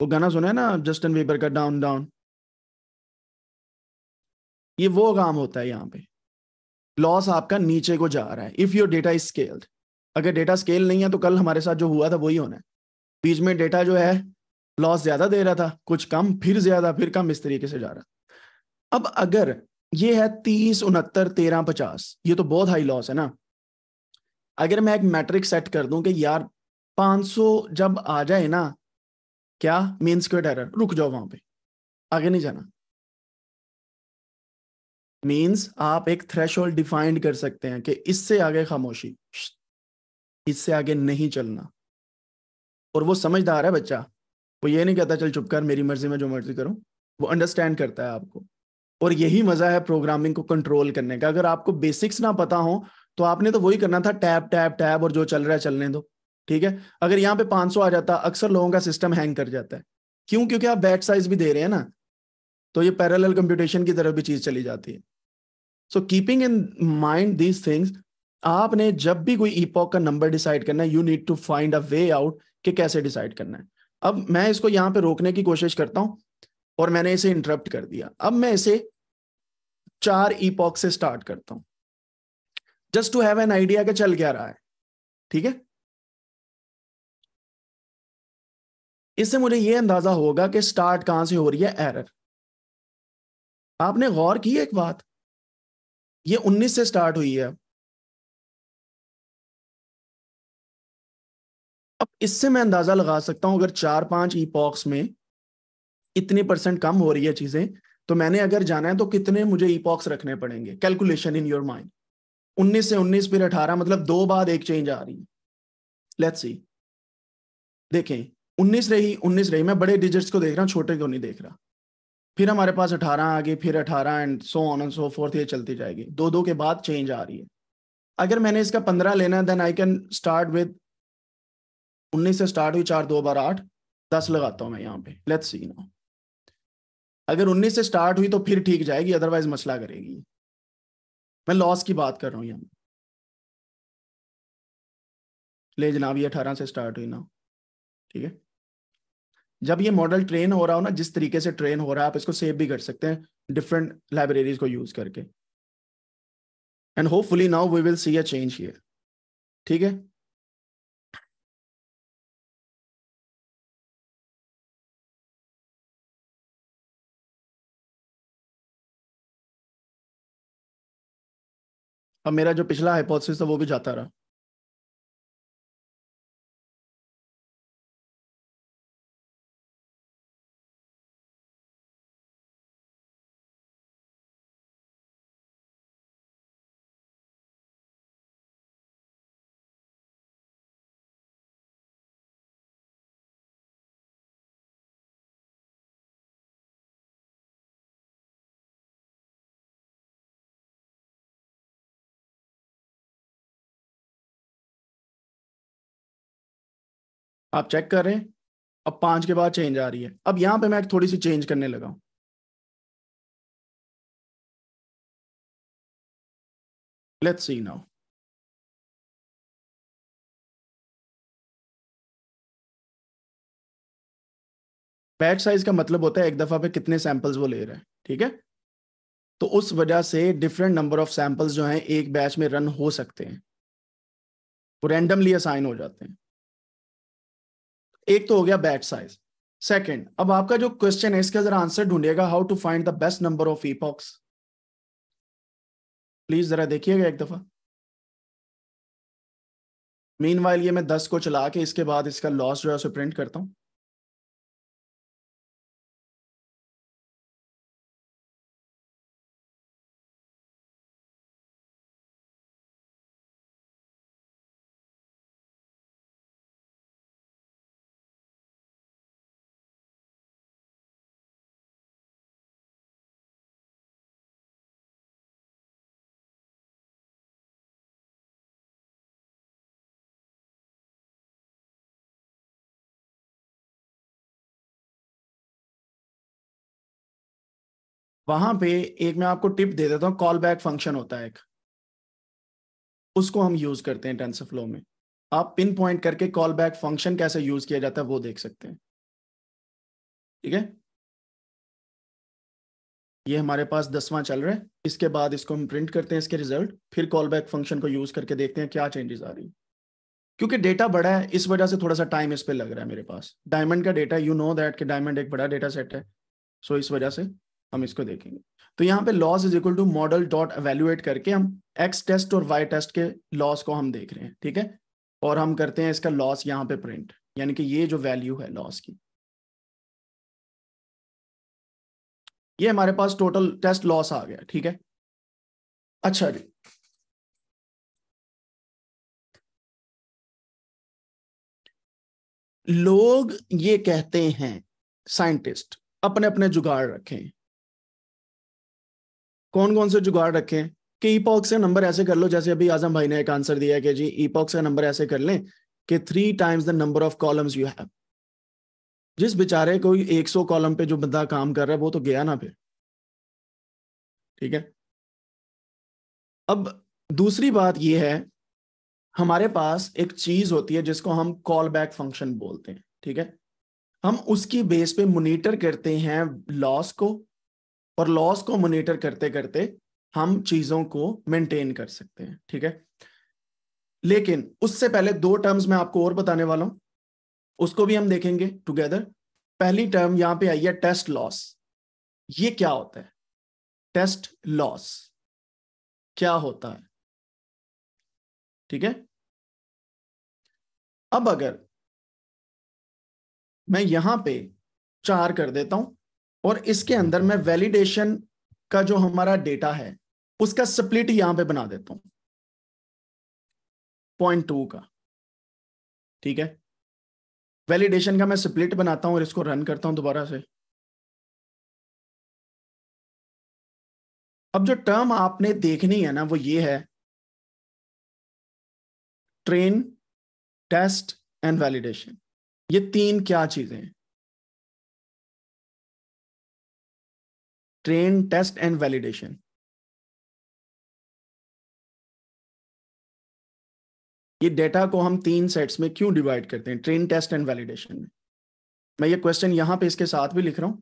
वो गाना सुना है ना जस्टिन वेबर का डाउन डाउन ये वो काम होता है यहाँ पे लॉस आपका नीचे को जा रहा है if your data is scaled अगर डेटा स्केल नहीं है तो कल हमारे साथ जो हुआ था वही होना है बीच में डेटा जो है लॉस ज्यादा दे रहा था कुछ कम फिर ज्यादा फिर कम इस तरीके से जा रहा अब अगर ये है तीस उनहत्तर तेरह पचास ये तो बहुत हाई लॉस है ना अगर मैं एक मैट्रिक सेट कर दूं कि यार 500 जब आ जाए ना क्या मेन स्क्वेयर एरर रुक जाओ वहां पे आगे नहीं जाना मीन्स आप एक थ्रेश डिफाइंड कर सकते हैं कि इससे आगे खामोशी इससे आगे नहीं चलना और वो समझदार है बच्चा वो ये नहीं कहता चल चुप कर मेरी मर्जी में जो मर्जी करूं वो अंडरस्टैंड करता है आपको और यही मजा है प्रोग्रामिंग को कंट्रोल करने का अगर आपको बेसिक्स ना पता हो तो आपने तो वही करना था टैब टैब टैब और जो चल रहा है चलने दो ठीक है अगर यहाँ पे 500 आ जाता अक्सर लोगों का सिस्टम हैंग कर जाता है क्यों क्योंकि आप बैट साइज भी दे रहे हैं ना तो ये पैरेलल कंप्यूटेशन की तरफ भी चीज चली जाती है so keeping in mind these things आपने जब भी कोई ईपॉक का नंबर डिसाइड करना है you need to find a way out कि कैसे डिसाइड करना है अब मैं इसको यहां पे रोकने की कोशिश करता हूं और मैंने इसे इंटरप्ट कर दिया अब मैं इसे चार ईपॉक से स्टार्ट करता हूं just to have an idea चल क्या रहा है ठीक है इससे मुझे यह अंदाजा होगा कि स्टार्ट कहां से हो रही है एरर आपने गौर की एक बात ये 19 से स्टार्ट हुई है अब इससे मैं अंदाजा लगा सकता हूं अगर चार पांच ई पॉक्स में इतने परसेंट कम हो रही है चीजें तो मैंने अगर जाना है तो कितने मुझे ई पॉक्स रखने पड़ेंगे कैलकुलेशन इन योर माइंड 19 से 19 फिर 18 मतलब दो बाद एक चेंज आ रही है लेट्स सी देखें 19 रही 19 रही मैं बड़े डिजिट्स को देख रहा हूं छोटे को नहीं देख रहा फिर हमारे पास अठारह आ गई फिर अठारह and so on and so forth ये चलती जाएगी दो दो के बाद चेंज आ रही है अगर मैंने इसका पंद्रह लेना है then I can start with उन्नीस से स्टार्ट हुई चार दो बार आठ दस लगाता हूँ मैं यहाँ पे लेट्स सी नो अगर उन्नीस से स्टार्ट हुई तो फिर ठीक जाएगी अदरवाइज मसला करेगी मैं लॉस की बात कर रहा हूँ यहाँ ले जनाब ये अठारह से स्टार्ट हुई ना ठीक है जब ये मॉडल ट्रेन हो रहा हो ना जिस तरीके से ट्रेन हो रहा है आप इसको सेव भी कर सकते हैं डिफरेंट लाइब्रेरीज को यूज करके and hopefully now we will see a change here ठीक है अब मेरा जो पिछला हाइपोथेसिस था वो भी जाता रहा आप चेक कर रहे हैं अब पांच के बाद चेंज आ रही है अब यहां पे मैं थोड़ी सी चेंज करने लगा let's see now batch size का मतलब होता है एक दफा पे कितने सैंपल्स वो ले रहे हैं ठीक है तो उस वजह से डिफरेंट नंबर ऑफ सैंपल्स जो हैं एक बैच में रन हो सकते हैं वो रैंडमली असाइन हो जाते हैं एक तो हो गया बैच साइज सेकेंड अब आपका जो क्वेश्चन है इसके जरा आंसर ढूंढेगा how to find the best number of epochs please जरा देखिएगा एक दफा मीन ये मैं दस को चला के इसके बाद इसका लॉस जो है उसे प्रिंट करता हूं वहां पे एक मैं आपको टिप दे देता हूँ कॉल बैक फंक्शन होता है एक उसको हम यूज करते हैं टेंसर फ्लो में आप पिन पॉइंट करके कॉल बैक फंक्शन कैसे यूज किया जाता है वो देख सकते हैं ठीक है ये हमारे पास दसवां चल रहा है इसके बाद इसको हम प्रिंट करते हैं इसके रिजल्ट फिर कॉल बैक फंक्शन को यूज करके देखते हैं क्या चेंजेस आ रही है क्योंकि डेटा बड़ा है इस वजह से थोड़ा सा टाइम इस पर लग रहा है मेरे पास डायमंड का डेटा यू नो दैट कि डायमंड एक बड़ा डेटा सेट है सो इस वजह से हम इसको देखेंगे तो यहाँ पे loss is equal to model dot evaluate करके हम एक्स टेस्ट और वाई टेस्ट के लॉस को हम देख रहे हैं ठीक है और हम करते हैं इसका लॉस यहाँ पे प्रिंट यानी कि ये जो वैल्यू है लॉस की ये हमारे पास टोटल टेस्ट लॉस आ गया ठीक है अच्छा जी लोग ये कहते हैं साइंटिस्ट अपने अपने जुगाड़ रखें कौन कौन से जुगाड़ रखें कि ईपॉक्स का नंबर ऐसे कर लो जैसे अभी आजम भाई ने एक आंसर दिया कि जी ईपॉक्स का नंबर ऐसे कर लें कि three times the number of columns you have जिस बेचारे को एक सौ कॉलम पे जो बंदा काम कर रहा है वो तो गया ना फिर ठीक है अब दूसरी बात ये है हमारे पास एक चीज होती है जिसको हम कॉल बैक फंक्शन बोलते हैं ठीक है हम उसकी बेस पे मोनिटर करते हैं लॉस को और लॉस को मोनिटर करते करते हम चीजों को मेंटेन कर सकते हैं ठीक है लेकिन उससे पहले दो टर्म्स मैं आपको और बताने वाला हूं उसको भी हम देखेंगे टुगेदर पहली टर्म यहां पे आई है टेस्ट लॉस ये क्या होता है टेस्ट लॉस क्या होता है ठीक है अब अगर मैं यहां पे चार कर देता हूं और इसके अंदर मैं वैलिडेशन का जो हमारा डेटा है उसका स्प्लिट यहां पे बना देता हूं पॉइंट टू का ठीक है वैलिडेशन का मैं स्प्लिट बनाता हूं और इसको रन करता हूं दोबारा से अब जो टर्म आपने देखनी है ना वो ये है ट्रेन टेस्ट एंड वैलिडेशन ये तीन क्या चीजें हैं train, test, and validation. ये डेटा को हम तीन सेट्स में क्यों डिवाइड करते हैं ट्रेन टेस्ट एंड वैलिडेशन में मैं ये क्वेश्चन यहां पे इसके साथ भी लिख रहा हूं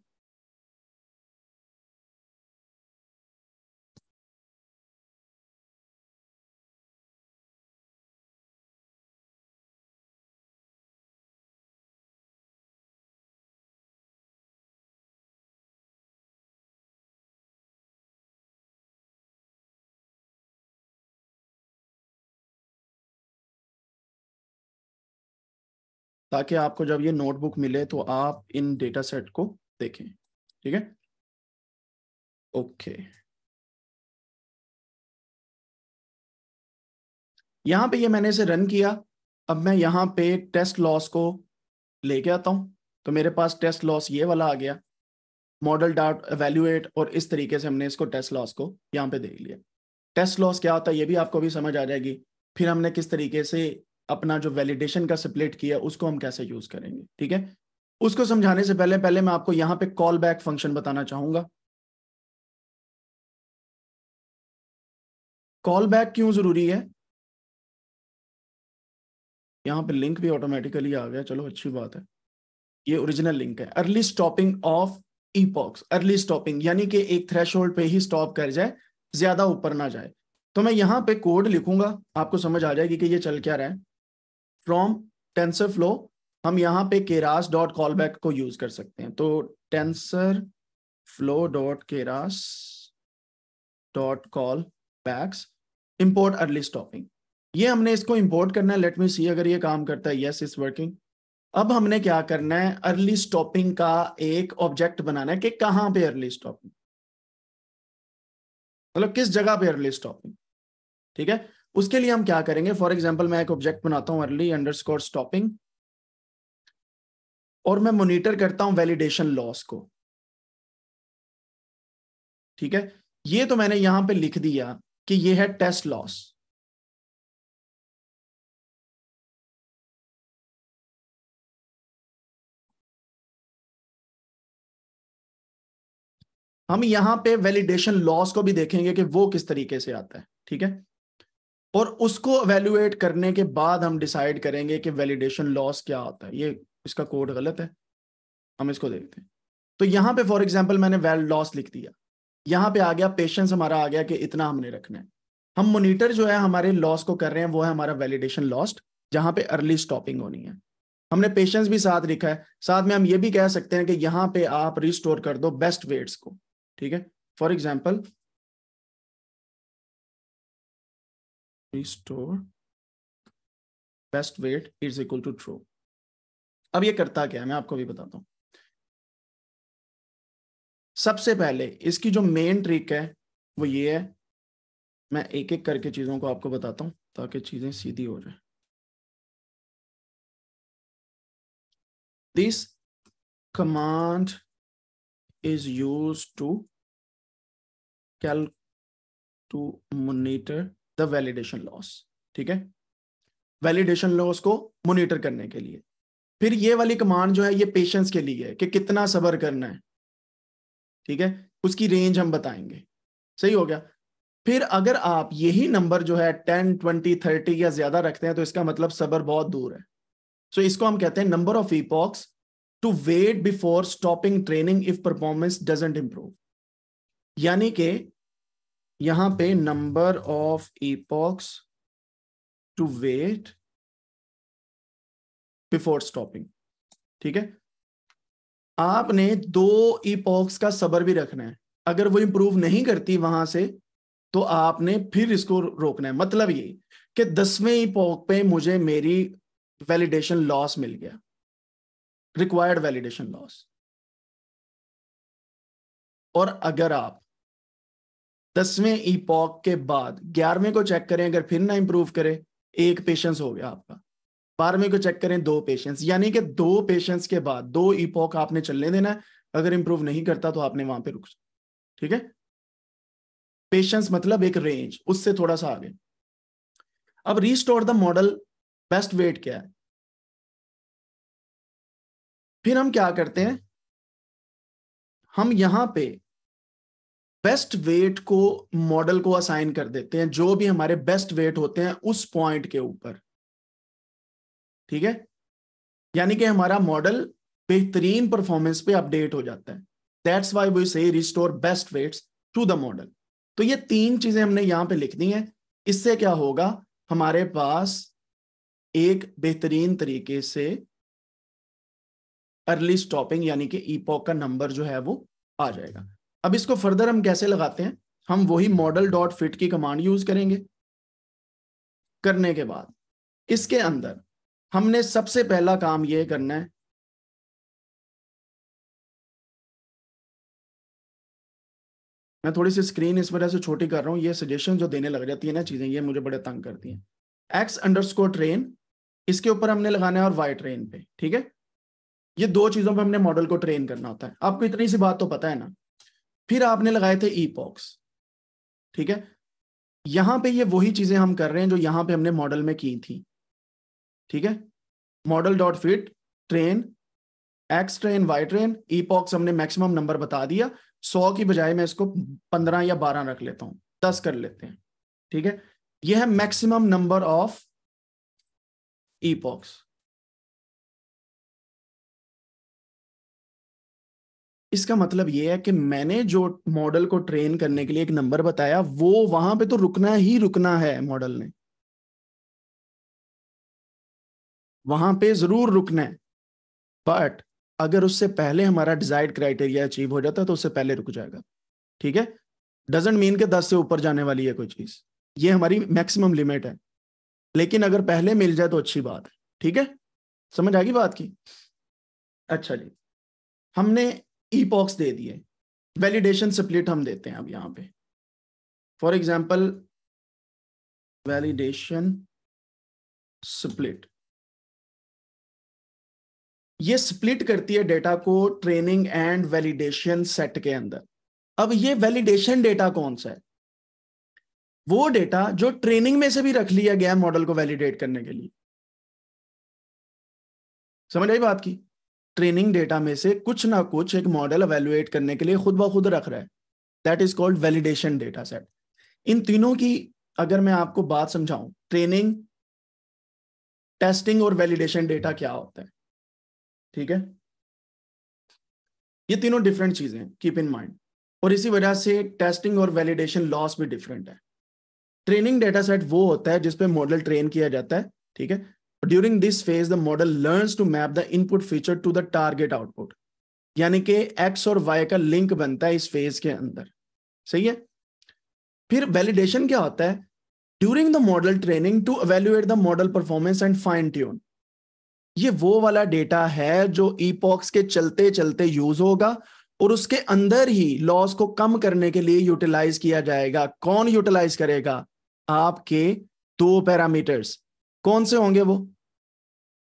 ताकि आपको जब ये नोटबुक मिले तो आप इन डेटा सेट को देखें ठीक है ओके यहां पे ये मैंने इसे रन किया अब मैं यहां पे टेस्ट लॉस को लेके आता हूं तो मेरे पास टेस्ट लॉस ये वाला आ गया मॉडल डाट एवेल्यूएट और इस तरीके से हमने इसको टेस्ट लॉस को यहाँ पे देख लिया टेस्ट लॉस क्या होता है ये भी आपको भी समझ आ जाएगी फिर हमने किस तरीके से अपना जो वैलिडेशन का सप्लेट किया उसको हम कैसे यूज करेंगे ठीक है उसको समझाने से पहले पहले मैं आपको यहां पे कॉल बैक फंक्शन बताना चाहूंगा कॉल बैक क्यों जरूरी है यहाँ पे लिंक भी ऑटोमेटिकली आ गया चलो अच्छी बात है ये ओरिजिनल लिंक है early stopping of epochs early stopping यानी कि एक थ्रेश पे ही स्टॉप कर जाए ज्यादा ऊपर ना जाए तो मैं यहां पे कोड लिखूंगा आपको समझ आ जाएगी कि ये चल क्या रहा है फ्रॉम टेंसर फ्लो हम यहाँ पे केरास डॉट कॉल बैक को यूज कर सकते हैं तो TensorFlow dot Keras dot callbacks import early stopping ये हमने इसको इम्पोर्ट करना है लेट मी सी अगर ये काम करता है येस इज वर्किंग अब हमने क्या करना है अर्ली स्टॉपिंग का एक ऑब्जेक्ट बनाना है कि कहां पे अर्ली स्टॉपिंग मतलब किस जगह पे अर्ली स्टॉपिंग ठीक है उसके लिए हम क्या करेंगे फॉर एग्जाम्पल मैं एक ऑब्जेक्ट बनाता हूँ अर्ली अंडर स्टॉपिंग और मैं मोनिटर करता हूं वैलिडेशन लॉस को ठीक है ये तो मैंने यहां पे लिख दिया कि ये है टेस्ट लॉस हम यहां पे वैलिडेशन लॉस को भी देखेंगे कि वो किस तरीके से आता है ठीक है और उसको वैल्यूएट करने के बाद हम डिसाइड करेंगे कि वैलिडेशन लॉस क्या होता है ये इसका कोड गलत है हम इसको देखते हैं तो यहाँ पे फॉर एग्जाम्पल मैंने वैल लॉस लिख दिया यहाँ पे आ गया पेशेंस हमारा आ गया कि इतना हमने रखना है हम मोनिटर जो है हमारे लॉस को कर रहे हैं वो है हमारा वैलिडेशन लॉस्ट जहाँ पे अर्ली स्टॉपिंग होनी है हमने पेशेंस भी साथ लिखा है साथ में हम ये भी कह सकते हैं कि यहाँ पे आप रिस्टोर कर दो बेस्ट वेट्स को ठीक है for example restore best weight is equal to true अब ये करता क्या है मैं आपको भी बताता हूं सबसे पहले इसकी जो मेन ट्रिक है वो ये है मैं एक एक करके चीजों को आपको बताता हूं ताकि चीजें सीधी हो जाए this command is use to call to monitor the validation loss ठीक है वैलिडेशन लॉस को मोनिटर करने के लिए फिर ये वाली कमांड जो है ये पेशेंस के लिए है कि कितना सबर करना है ठीक है उसकी रेंज हम बताएंगे सही हो गया फिर अगर आप यही नंबर जो है टेन ट्वेंटी थर्टी या ज्यादा रखते हैं तो इसका मतलब सबर बहुत दूर है सो so इसको हम कहते हैं number of epochs to wait before stopping training if performance doesn't improve यानी कि यहां पे number of epochs to wait before stopping ठीक है आपने दो ईपॉक्स का सबर भी रखना है अगर वो इंप्रूव नहीं करती वहां से तो आपने फिर इसको रोकना है मतलब ये कि दसवें ईपॉक पे मुझे मेरी वैलिडेशन लॉस मिल गया रिक्वायर्ड वैलिडेशन लॉस और अगर आप दसवें ईपॉक के बाद ग्यारहवें को चेक करें अगर फिर ना इंप्रूव करें एक पेशेंस हो गया आपका बारहवें को चेक करें दो पेशेंस यानी कि दो पेशेंस के बाद दो ईपॉक आपने चलने देना है अगर इंप्रूव नहीं करता तो आपने वहां पे रुक ठीक है पेशेंस मतलब एक रेंज उससे थोड़ा सा आगे अब restore the model best weight क्या है फिर हम क्या करते हैं हम यहां पे बेस्ट वेट को मॉडल को असाइन कर देते हैं जो भी हमारे बेस्ट वेट होते हैं उस पॉइंट के ऊपर ठीक है यानी कि हमारा मॉडल बेहतरीन परफॉर्मेंस पे अपडेट हो जाता है that's why we say restore best weights to the model तो ये तीन चीजें हमने यहां पे लिख दी हैं इससे क्या होगा हमारे पास एक बेहतरीन तरीके से अर्ली स्टॉपिंग यानी कि ईपॉक का नंबर जो है वो आ जाएगा अब इसको फर्दर हम कैसे लगाते हैं हम वही मॉडल डॉट फिट की कमांड यूज करेंगे करने के बाद इसके अंदर हमने सबसे पहला काम यह करना है मैं थोड़ी सी स्क्रीन इस वजह से छोटी कर रहा हूं ये सजेशन जो देने लग जाती है ना चीजें ये मुझे बड़े तंग करती हैं एक्स अंडरस्कोर ट्रेन इसके ऊपर हमने लगाना है और वाई ट्रेन पे ठीक है ये दो चीजों पे हमने मॉडल को ट्रेन करना होता है आपको इतनी सी बात तो पता है ना फिर आपने लगाए थे ई पॉक्स ठीक है यहां पे ये वही चीजें हम कर रहे हैं जो यहां पे हमने मॉडल में की थी ठीक है model dot fit train X train Y train epochs हमने मैक्सिमम नंबर बता दिया सौ की बजाय मैं इसको पंद्रह या बारह रख लेता हूं दस कर लेते हैं ठीक है यह है maximum number of epochs इसका मतलब ये है कि मैंने जो मॉडल को ट्रेन करने के लिए एक नंबर बताया वो वहां पे तो रुकना ही रुकना है मॉडल ने वहां पे जरूर रुकना है बट अगर उससे पहले हमारा डिजायर्ड क्राइटेरिया अचीव हो जाता है तो उससे पहले रुक जाएगा ठीक है डजेंट मीन के दस से ऊपर जाने वाली है कोई चीज ये हमारी मैक्सिमम लिमिट है लेकिन अगर पहले मिल जाए तो अच्छी बात है ठीक है समझ आएगी बात की अच्छा जी हमने ईपॉक्स दे दिए वैलिडेशन स्प्लिट हम देते हैं अब यहां पे फॉर एग्जाम्पल वैलिडेशन स्प्लिट ये स्प्लिट करती है डेटा को ट्रेनिंग एंड वैलिडेशन सेट के अंदर अब ये वैलिडेशन डेटा कौन सा है वो डेटा जो ट्रेनिंग में से भी रख लिया गया मॉडल को वैलिडेट करने के लिए समझ आई बात की ट्रेनिंग डेटा में से कुछ ना कुछ एक मॉडल अवेलुएट करने के लिए खुद ब खुद रख रहा है that is called validation data set इन तीनों की अगर मैं आपको बात समझाऊं ट्रेनिंग टेस्टिंग और वैलिडेशन डेटा क्या होता है ठीक है ये तीनों डिफरेंट चीजें कीप इन माइंड और इसी वजह से टेस्टिंग और वैलिडेशन लॉस भी डिफरेंट है ट्रेनिंग डेटा सेट वो होता है जिसपे मॉडल ट्रेन किया जाता है ठीक है during this phase the model learn to map the input feature to the target output यानी कि एक्स और वाई का लिंक बनता है इस फेज के अंदर सही है फिर वैलिडेशन क्या होता है during the model training to evaluate the model performance and fine tune ये वो वाला डेटा है जो ईपॉक्स के चलते चलते यूज होगा और उसके अंदर ही लॉस को कम करने के लिए यूटिलाइज किया जाएगा कौन यूटिलाइज करेगा आपके दो पैरामीटर्स कौन से होंगे वो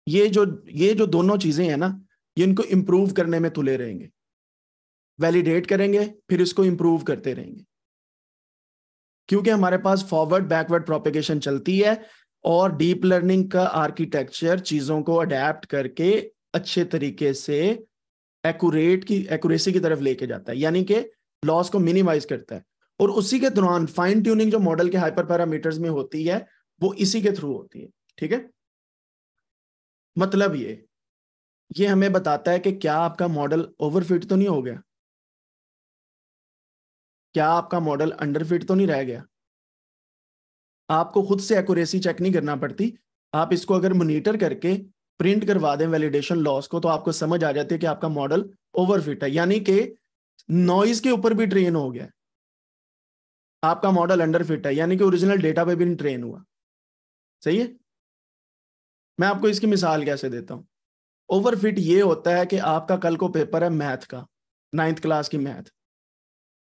ये जो ये जो दोनों चीजें हैं ना ये इनको इम्प्रूव करने में तुले रहेंगे वैलिडेट करेंगे फिर इसको इम्प्रूव करते रहेंगे क्योंकि हमारे पास फॉरवर्ड बैकवर्ड प्रोपेगेशन चलती है और डीप लर्निंग का आर्किटेक्चर चीजों को अडेप्ट करके अच्छे तरीके से एक्यूरेट की एक्यूरेसी की तरफ लेके जाता है यानी कि लॉस को मिनिमाइज करता है और उसी के दौरान फाइन ट्यूनिंग जो मॉडल के हाइपर पैरामीटर्स में होती है वो इसी के थ्रू होती है ठीक है मतलब ये ये हमें बताता है कि क्या आपका मॉडल ओवरफिट तो नहीं हो गया क्या आपका मॉडल अंडरफिट तो नहीं रह गया आपको खुद से एक्यूरेसी चेक नहीं करना पड़ती आप इसको अगर मोनिटर करके प्रिंट करवा दें वैलिडेशन लॉस को तो आपको समझ आ जाती है कि आपका मॉडल ओवरफिट है यानी कि नॉइज के ऊपर भी ट्रेन हो गया आपका मॉडल अंडरफिट है यानी कि ओरिजिनल डेटा पे भी नहीं ट्रेन हुआ सही है मैं आपको इसकी मिसाल कैसे देता हूँ ओवरफिट ये होता है कि आपका कल को पेपर है मैथ का नाइन्थ क्लास की मैथ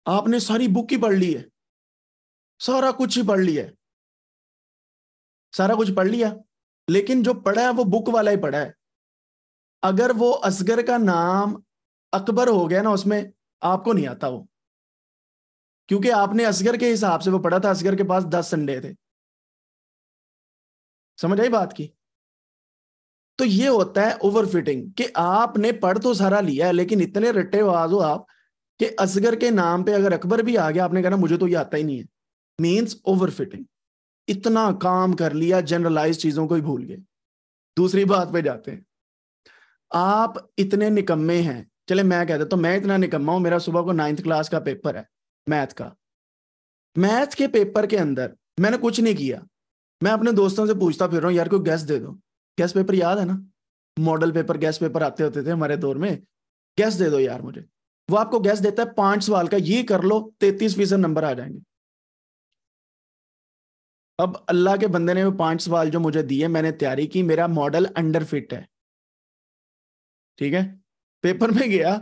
आपने सारी बुक ही पढ़ ली है सारा कुछ ही पढ़ लिया सारा कुछ पढ़ लिया लेकिन जो पढ़ा है वो बुक वाला ही पढ़ा है अगर वो असगर का नाम अकबर हो गया ना उसमें आपको नहीं आता वो क्योंकि आपने असगर के हिसाब से वो पढ़ा था असगर के पास दस संडे थे समझ आई बात की तो ये होता है ओवरफिटिंग कि आपने पढ़ तो सारा लिया है लेकिन इतने रट्टे आज हो आप कि असगर के नाम पे अगर अकबर भी आ गया आपने कहना मुझे तो ये आता ही नहीं है मीन्स ओवरफिटिंग इतना काम कर लिया जनरलाइज चीजों को ही भूल गए दूसरी बात पे जाते हैं आप इतने निकम्मे हैं चले मैं कहता तो मैं इतना निकम्मा हूं मेरा सुबह को नाइन्थ क्लास का पेपर है मैथ का मैथ के पेपर के अंदर मैंने कुछ नहीं किया मैं अपने दोस्तों से पूछता फिर रहा हूँ यार कोई गैस दे दो गैस पेपर याद है ना मॉडल पेपर गैस पेपर आते होते थे हमारे दौर में गैस दे दो यार मुझे वो आपको गैस देता है पांच सवाल का ये कर लो तैतीस फीसद नंबर आ जाएंगे अब अल्लाह के बंदे ने वो पांच सवाल जो मुझे दिए मैंने तैयारी की मेरा मॉडल अंडर फिट है ठीक है पेपर में गया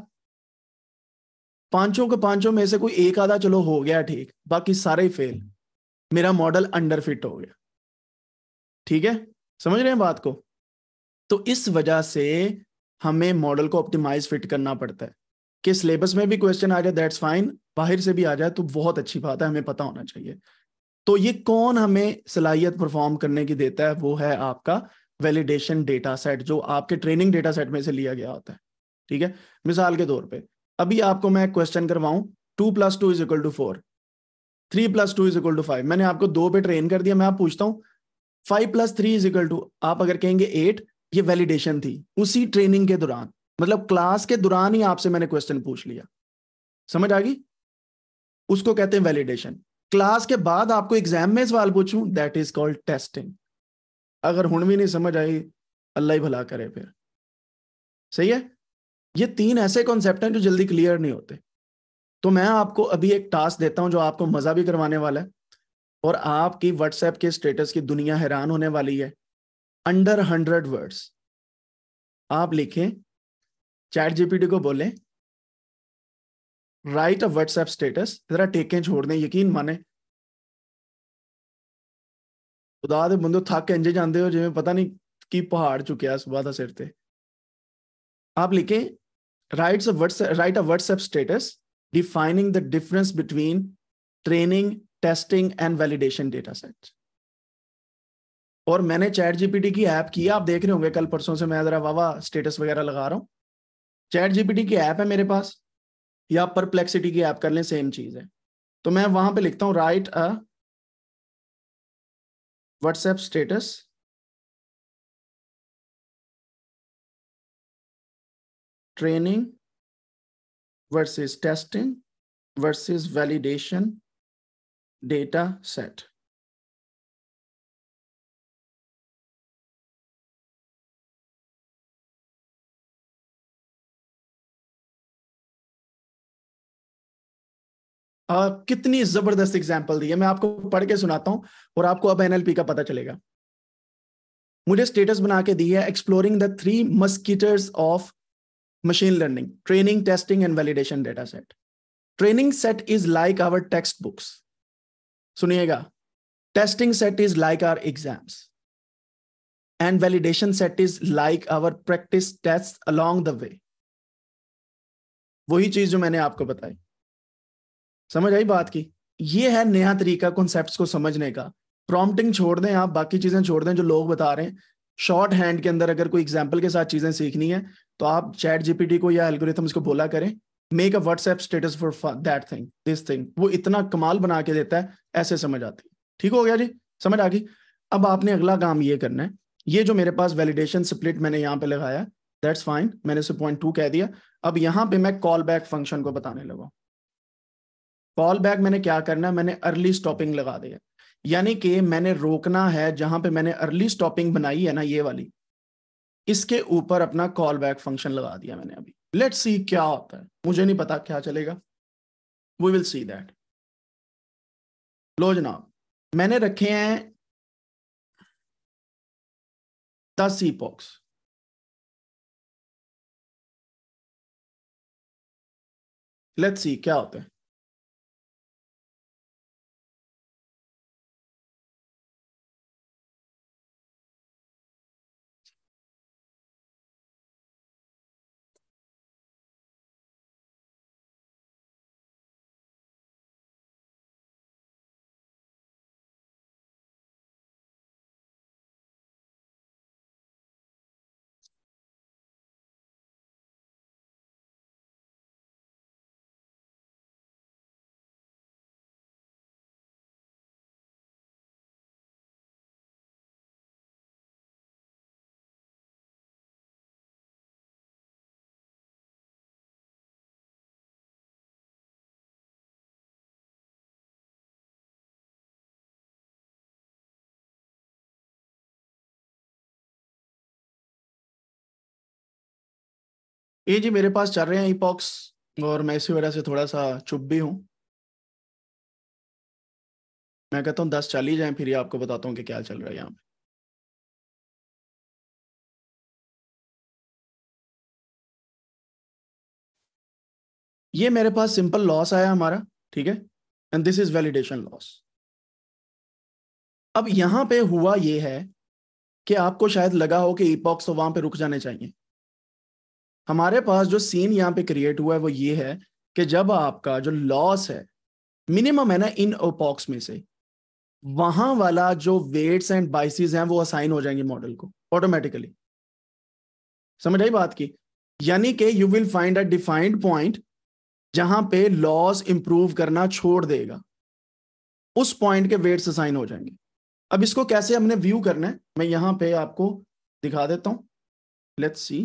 पांचों के पांचों में से कोई एक आधा चलो हो गया ठीक बाकी सारे फेल मेरा मॉडल अंडर फिट हो गया ठीक है समझ रहे हैं बात को तो इस वजह से हमें मॉडल को ऑप्टिमाइज फिट करना पड़ता है कि सिलेबस में भी क्वेश्चन आ जाए दैट्स फाइन बाहर से भी आ जाए तो बहुत अच्छी बात है हमें पता होना चाहिए तो ये कौन हमें सलाहियत परफॉर्म करने की देता है वो है आपका वैलिडेशन डेटा सेट जो आपके ट्रेनिंग डेटा सेट में से लिया गया होता है ठीक है मिसाल के तौर पे अभी आपको मैं क्वेश्चन करवाऊं two plus two is equal to four three plus two is equal to five मैंने आपको दो पे ट्रेन कर दिया मैं आप पूछता हूँ five plus three is equal to आप अगर कहेंगे एट ये वैलिडेशन थी उसी ट्रेनिंग के दौरान मतलब क्लास के दौरान ही आपसे मैंने क्वेश्चन पूछ लिया समझ आ गई उसको कहते हैं वैलिडेशन क्लास के बाद आपको एग्जाम में सवाल पूछूं दैट इज कॉल्ड टेस्टिंग अगर हूं भी नहीं समझ आई अल्लाह ही भला करे फिर सही है ये तीन ऐसे कॉन्सेप्ट हैं जो जल्दी क्लियर नहीं होते तो मैं आपको अभी एक टास्क देता हूं जो आपको मजा भी करवाने वाला है और आपकी व्हाट्सएप के स्टेटस की दुनिया हैरान होने वाली है अंडर हंड्रेड वर्ड्स आप लिखें चैट जीपीटी को बोले राइट अ व्हाट्सएप स्टेटस जरा टेकें छोड़ दें यकीन माने खुदा दे बंदो थक इंजे जाते हो जिम्मे पता नहीं कि पहाड़ चुके सुबह का सिर ते आप लिखे write write a WhatsApp status defining the difference between training testing and validation data set और मैंने चैट जीपीटी की ऐप किया आप देख रहे होंगे कल परसों से मैं जरा वावा स्टेटस वगैरह लगा रहा हूँ चैट जीपीटी की ऐप है मेरे पास या परप्लेक्सिटी की ऐप कर लें सेम चीज है तो मैं वहां पे लिखता हूँ write a WhatsApp status training versus testing versus validation data set. Uh, कितनी जबरदस्त एग्जाम्पल दी है मैं आपको पढ़ के सुनाता हूं और आपको अब एनएलपी का पता चलेगा मुझे स्टेटस बना के दी है exploring the three musketeers of machine learning training testing and validation data set training set is like our textbooks सुनिएगा testing set is like our exams and validation set is like our practice test along the way वही चीज जो मैंने आपको बताई समझ आई बात की ये है नया तरीका कॉन्सेप्ट को समझने का प्रॉम्प्टिंग छोड़ दें आप बाकी चीजें छोड़ दें जो लोग बता रहे हैं शॉर्ट हैंड के अंदर अगर कोई एग्जाम्पल के साथ चीजें सीखनी है तो आप चैट जीपीटी को या एल्गोरिथम्स को बोला करें make a WhatsApp status for that thing this thing वो इतना कमाल बना के देता है ऐसे समझ आती ठीक हो गया जी समझ आ गई अब आपने अगला काम ये करना है ये जो मेरे पास वैलिडेशन स्प्लिट मैंने यहाँ पे लगाया दैट्स फाइन मैंने उसे पॉइंट टू कह दिया अब यहाँ पे मैं कॉल बैक फंक्शन को बताने लगा कॉल बैक मैंने क्या करना है मैंने अर्ली स्टॉपिंग लगा दिया यानी कि मैंने रोकना है जहां पे मैंने अर्ली स्टॉपिंग बनाई है ना ये वाली इसके ऊपर अपना कॉल बैक फंक्शन लगा दिया मैंने अभी लेट सी क्या होता है मुझे नहीं पता क्या चलेगा वी विल सी दैट लो जनाब मैंने रखे हैं दस सी पॉक्स लेट सी क्या होता है ये जी मेरे पास चल रहे हैं ईपॉक्स और मैं इसी वजह से थोड़ा सा चुप भी हूँ मैं कहता हूँ दस चल ही जाए फिर ये आपको बताता हूँ कि क्या चल रहा है यहाँ पे ये मेरे पास सिंपल लॉस आया हमारा ठीक है and this is validation loss अब यहां पे हुआ ये है कि आपको शायद लगा हो कि ईपॉक्स तो वहां पे रुक जाने चाहिए हमारे पास जो सीन यहाँ पे क्रिएट हुआ है वो ये है कि जब आपका जो लॉस है मिनिमम है ना इन ओपॉक्स में से वहां वाला जो वेट्स एंड बाइसिस हैं वो असाइन हो जाएंगे मॉडल को ऑटोमेटिकली समझ आई बात की यानी कि you will find a defined point जहां पे लॉस इंप्रूव करना छोड़ देगा उस पॉइंट के वेट्स असाइन हो जाएंगे अब इसको कैसे हमने व्यू करना है मैं यहां पे आपको दिखा देता हूं लेट्स सी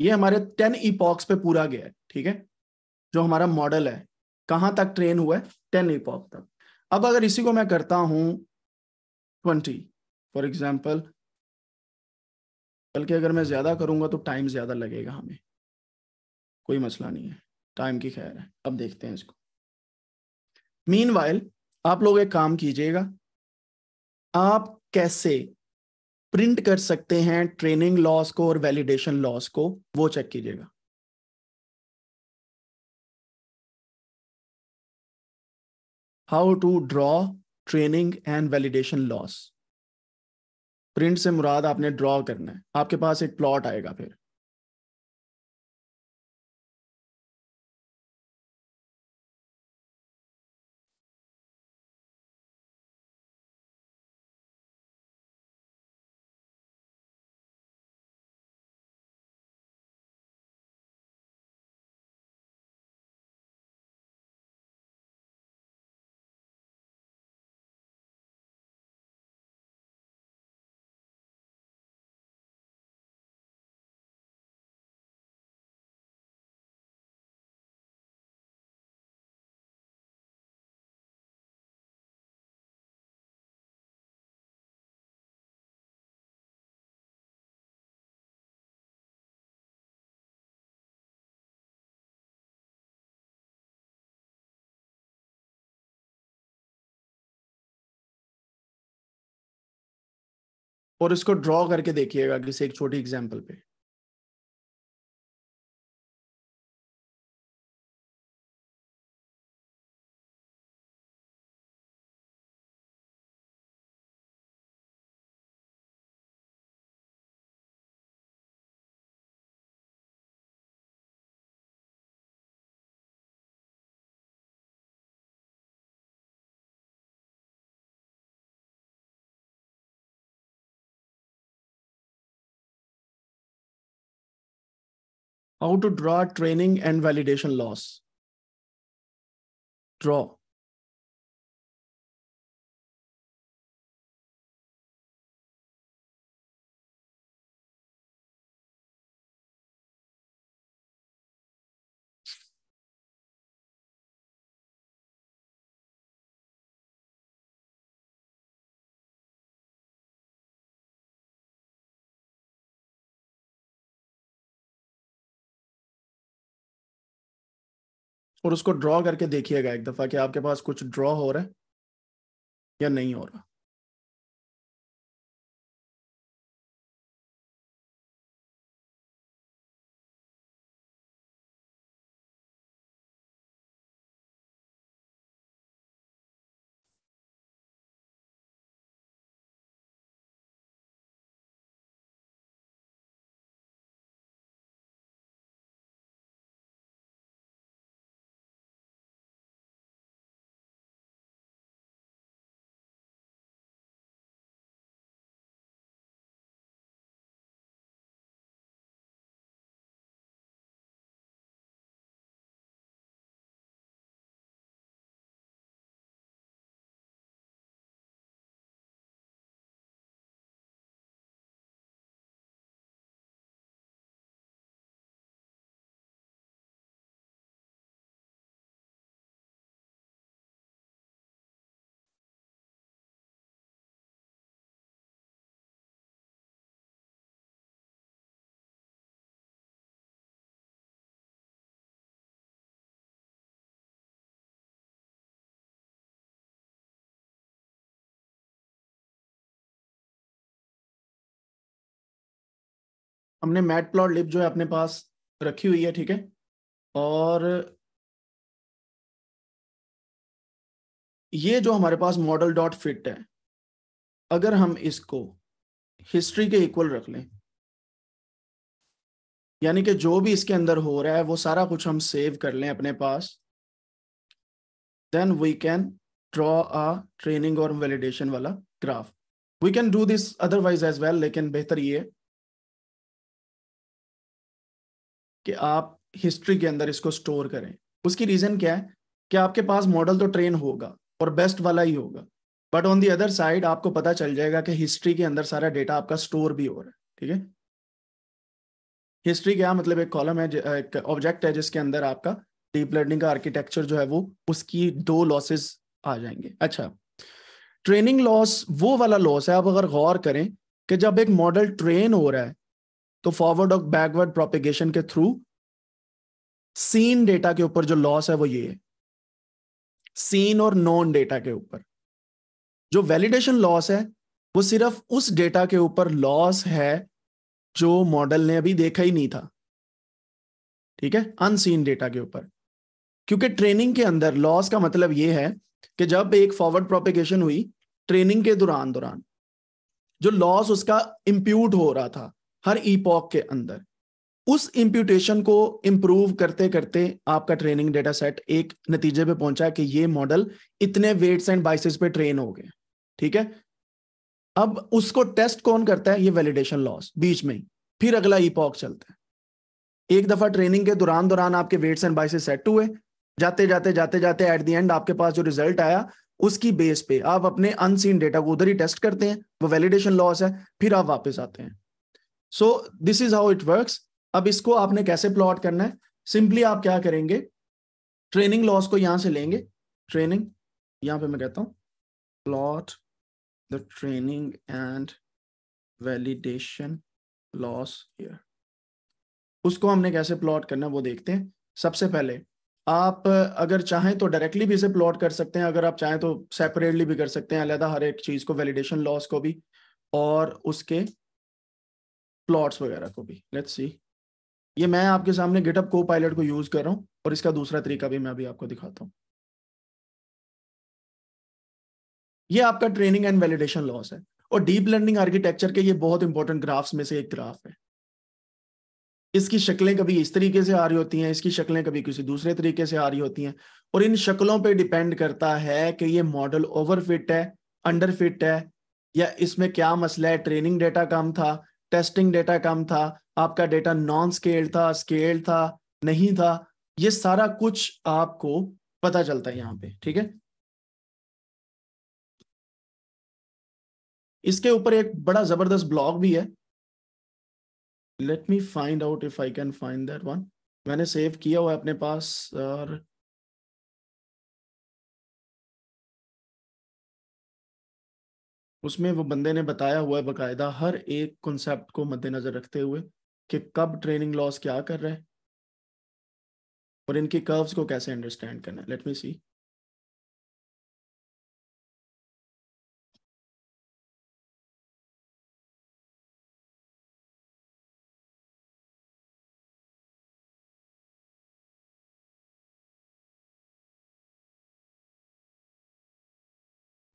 ये हमारे टेन ईपॉक्स पे पूरा गया है ठीक है जो हमारा मॉडल है कहां तक ट्रेन हुआ है टेन इपॉक तक अब अगर इसी को मैं करता हूं ट्वेंटी फॉर एग्जाम्पल बल्कि अगर मैं ज़्यादा करूंगा तो टाइम ज़्यादा लगेगा हमें कोई मसला नहीं है टाइम की खैर है अब देखते हैं इसको मीन आप लोग एक काम कीजिएगा आप कैसे प्रिंट कर सकते हैं ट्रेनिंग लॉस को और वैलिडेशन लॉस को वो चेक कीजिएगा how to draw training and validation loss print से मुराद आपने ड्रॉ करना है आपके पास एक प्लॉट आएगा फिर और इसको ड्रॉ करके देखिएगा किसी एक छोटी एग्जाम्पल पे how to draw training and validation loss. Draw. और उसको ड्रॉ करके देखिएगा एक दफा कि आपके पास कुछ ड्रॉ हो रहा है या नहीं हो रहा हमने मैट प्लॉट लिप जो है अपने पास रखी हुई है ठीक है और ये जो हमारे पास मॉडल डॉट फिट है अगर हम इसको हिस्ट्री के इक्वल रख लें यानी कि जो भी इसके अंदर हो रहा है वो सारा कुछ हम सेव कर लें अपने पास then we can draw a training और वैलिडेशन वाला graph we can do this otherwise as well लेकिन बेहतर ये कि आप हिस्ट्री के अंदर इसको स्टोर करें उसकी रीजन क्या है कि आपके पास मॉडल तो ट्रेन होगा और बेस्ट वाला ही होगा but on the other side आपको पता चल जाएगा कि हिस्ट्री के अंदर सारा डेटा आपका स्टोर भी हो रहा है ठीक है हिस्ट्री क्या मतलब एक कॉलम है एक ऑब्जेक्ट है जिसके अंदर आपका डीप लर्निंग का आर्किटेक्चर जो है वो उसकी दो लॉसेस आ जाएंगे अच्छा ट्रेनिंग लॉस वो वाला लॉस है आप अगर गौर करें कि जब एक मॉडल ट्रेन हो रहा है तो फॉरवर्ड और बैकवर्ड प्रोपिगेशन के थ्रू सीन डेटा के ऊपर जो लॉस है वो ये है सीन और नॉन डेटा के ऊपर जो वैलिडेशन लॉस है वो सिर्फ उस डेटा के ऊपर लॉस है जो मॉडल ने अभी देखा ही नहीं था ठीक है अनसीन डेटा के ऊपर क्योंकि ट्रेनिंग के अंदर लॉस का मतलब ये है कि जब एक फॉरवर्ड प्रोपिगेशन हुई ट्रेनिंग के दौरान दौरान जो लॉस उसका इंप्यूट हो रहा था हर ईपॉक के अंदर उस इम्प्यूटेशन को इम्प्रूव करते करते आपका ट्रेनिंग डेटा सेट एक नतीजे पे पहुंचा कि ये मॉडल इतने वेट्स एंड बाइसेस पे ट्रेन हो गए ठीक है अब उसको टेस्ट कौन करता है ये वैलिडेशन लॉस बीच में ही फिर अगला ईपॉक चलता है एक दफा ट्रेनिंग के दौरान दौरान आपके वेट्स एंड बाइसेस सेट हुए जाते जाते जाते जाते एट दी एंड आपके पास जो रिजल्ट आया उसकी बेस पे आप अपने अनसीन डेटा को उधर ही टेस्ट करते हैं वो वैलिडेशन लॉस है फिर आप वापस आते हैं so this is how it works अब इसको आपने कैसे प्लॉट करना है सिंपली आप क्या करेंगे ट्रेनिंग लॉस को यहां से लेंगे ट्रेनिंग यहां पे मैं कहता हूं plot the training and validation loss here उसको हमने कैसे प्लॉट करना है वो देखते हैं सबसे पहले आप अगर चाहें तो डायरेक्टली भी इसे प्लॉट कर सकते हैं अगर आप चाहें तो सेपरेटली भी कर सकते हैं अलहदा हर एक चीज को वैलिडेशन लॉस को भी और उसके प्लॉट्स वगैरह को भी लेट्स सी ये मैं आपके सामने गिटअप को पायलट को यूज कर रहा हूँ और इसका दूसरा तरीका भी मैं अभी आपको दिखाता हूँ ये आपका ट्रेनिंग एंड वैलिडेशन लॉस है और डीप लर्निंग आर्किटेक्चर के ये बहुत इंपॉर्टेंट ग्राफ्स में से एक ग्राफ है इसकी शक्लें कभी इस तरीके से आ रही होती हैं इसकी शक्लें कभी किसी दूसरे तरीके से आ रही होती हैं और इन शक्लों पे डिपेंड करता है कि ये मॉडल ओवरफिट है अंडरफिट है या इसमें क्या मसला है ट्रेनिंग डेटा कम था टेस्टिंग डेटा कम था आपका डेटा नॉन स्केल्ड था स्केल्ड था नहीं था ये सारा कुछ आपको पता चलता है यहाँ पे ठीक है इसके ऊपर एक बड़ा जबरदस्त ब्लॉग भी है let me find out if I can find that one मैंने सेव किया हुआ है अपने पास और उसमें वो बंदे ने बताया हुआ है बाकायदा हर एक कॉन्सेप्ट को मद्देनजर रखते हुए कि कब ट्रेनिंग लॉस क्या कर रहा है और इनके कर्व्स को कैसे अंडरस्टैंड करना है let me see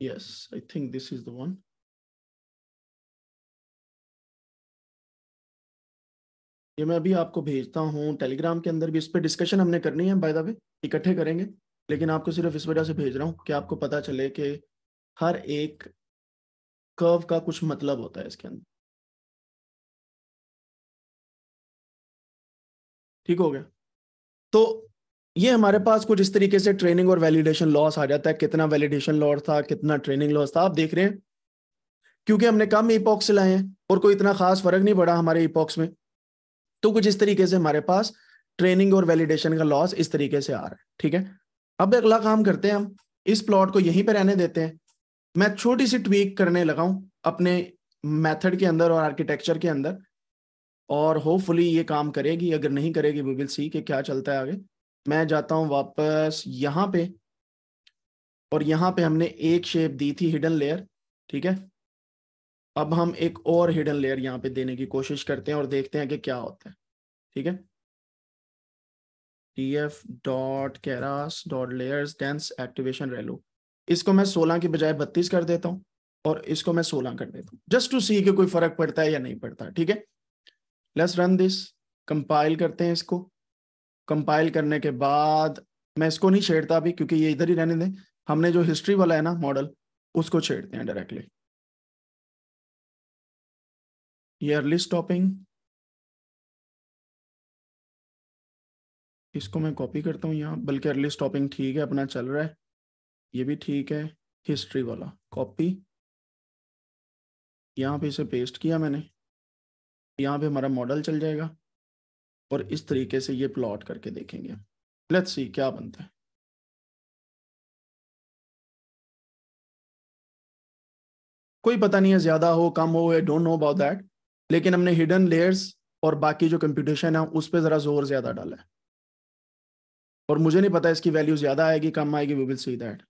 Yes, I think this is the one. ये मैं अभी आपको भेजता हूँ टेलीग्राम के अंदर भी इस पर डिस्कशन हमने करनी है बाय द वे इकट्ठे करेंगे लेकिन आपको सिर्फ इस वजह से भेज रहा हूँ कि आपको पता चले कि हर एक कर्व का कुछ मतलब होता है इसके अंदर ठीक हो गया तो ये हमारे पास कुछ इस तरीके से ट्रेनिंग और वैलिडेशन लॉस आ जाता है कितना वैलिडेशन लॉस था कितना ट्रेनिंग लॉस था आप देख रहे हैं क्योंकि हमने कम ईपॉक्स लाए हैं और कोई इतना खास फर्क नहीं पड़ा हमारे ईपॉक्स में तो कुछ इस तरीके से हमारे पास ट्रेनिंग और वैलिडेशन का लॉस इस तरीके से आ रहा है ठीक है अब अगला काम करते हैं हम इस प्लॉट को यहीं पर रहने देते हैं मैं छोटी सी ट्वीक करने लगा हूं अपने मेथड के अंदर और आर्किटेक्चर के अंदर और होपफुली ये काम करेगी अगर नहीं करेगी वी विल सी कि क्या चलता है आगे मैं जाता हूँ वापस यहां पे और यहां पे हमने एक शेप दी थी हिडन लेयर ठीक है अब हम एक और हिडन लेयर यहाँ पे देने की कोशिश करते हैं और देखते हैं कि क्या होता है ठीक है T F dot Keras dot layers dense activation relu इसको मैं 16 की बजाय 32 कर देता हूँ और इसको मैं 16 कर देता हूँ जस्ट टू सी कि कोई फर्क पड़ता है या नहीं पड़ता ठीक है लेस रन दिस कंपाइल करते हैं इसको कंपाइल करने के बाद मैं इसको नहीं छेड़ता अभी क्योंकि ये इधर ही रहने दें हमने जो हिस्ट्री वाला है ना मॉडल उसको छेड़ते हैं डायरेक्टली ये अर्ली स्टॉपिंग इसको मैं कॉपी करता हूँ यहाँ बल्कि अर्ली स्टॉपिंग ठीक है अपना चल रहा है ये भी ठीक है हिस्ट्री वाला कॉपी यहाँ पे इसे पेस्ट किया मैंने यहाँ पे हमारा मॉडल चल जाएगा और इस तरीके से ये प्लॉट करके देखेंगे लेट्स सी क्या बनता है कोई पता नहीं है ज्यादा हो कम हो I don't know about that लेकिन हमने हिडन लेयर्स और बाकी जो कंप्यूटेशन है उस पर जरा जोर ज्यादा डाला है और मुझे नहीं पता इसकी वैल्यू ज्यादा आएगी कम आएगी वी विल सी दैट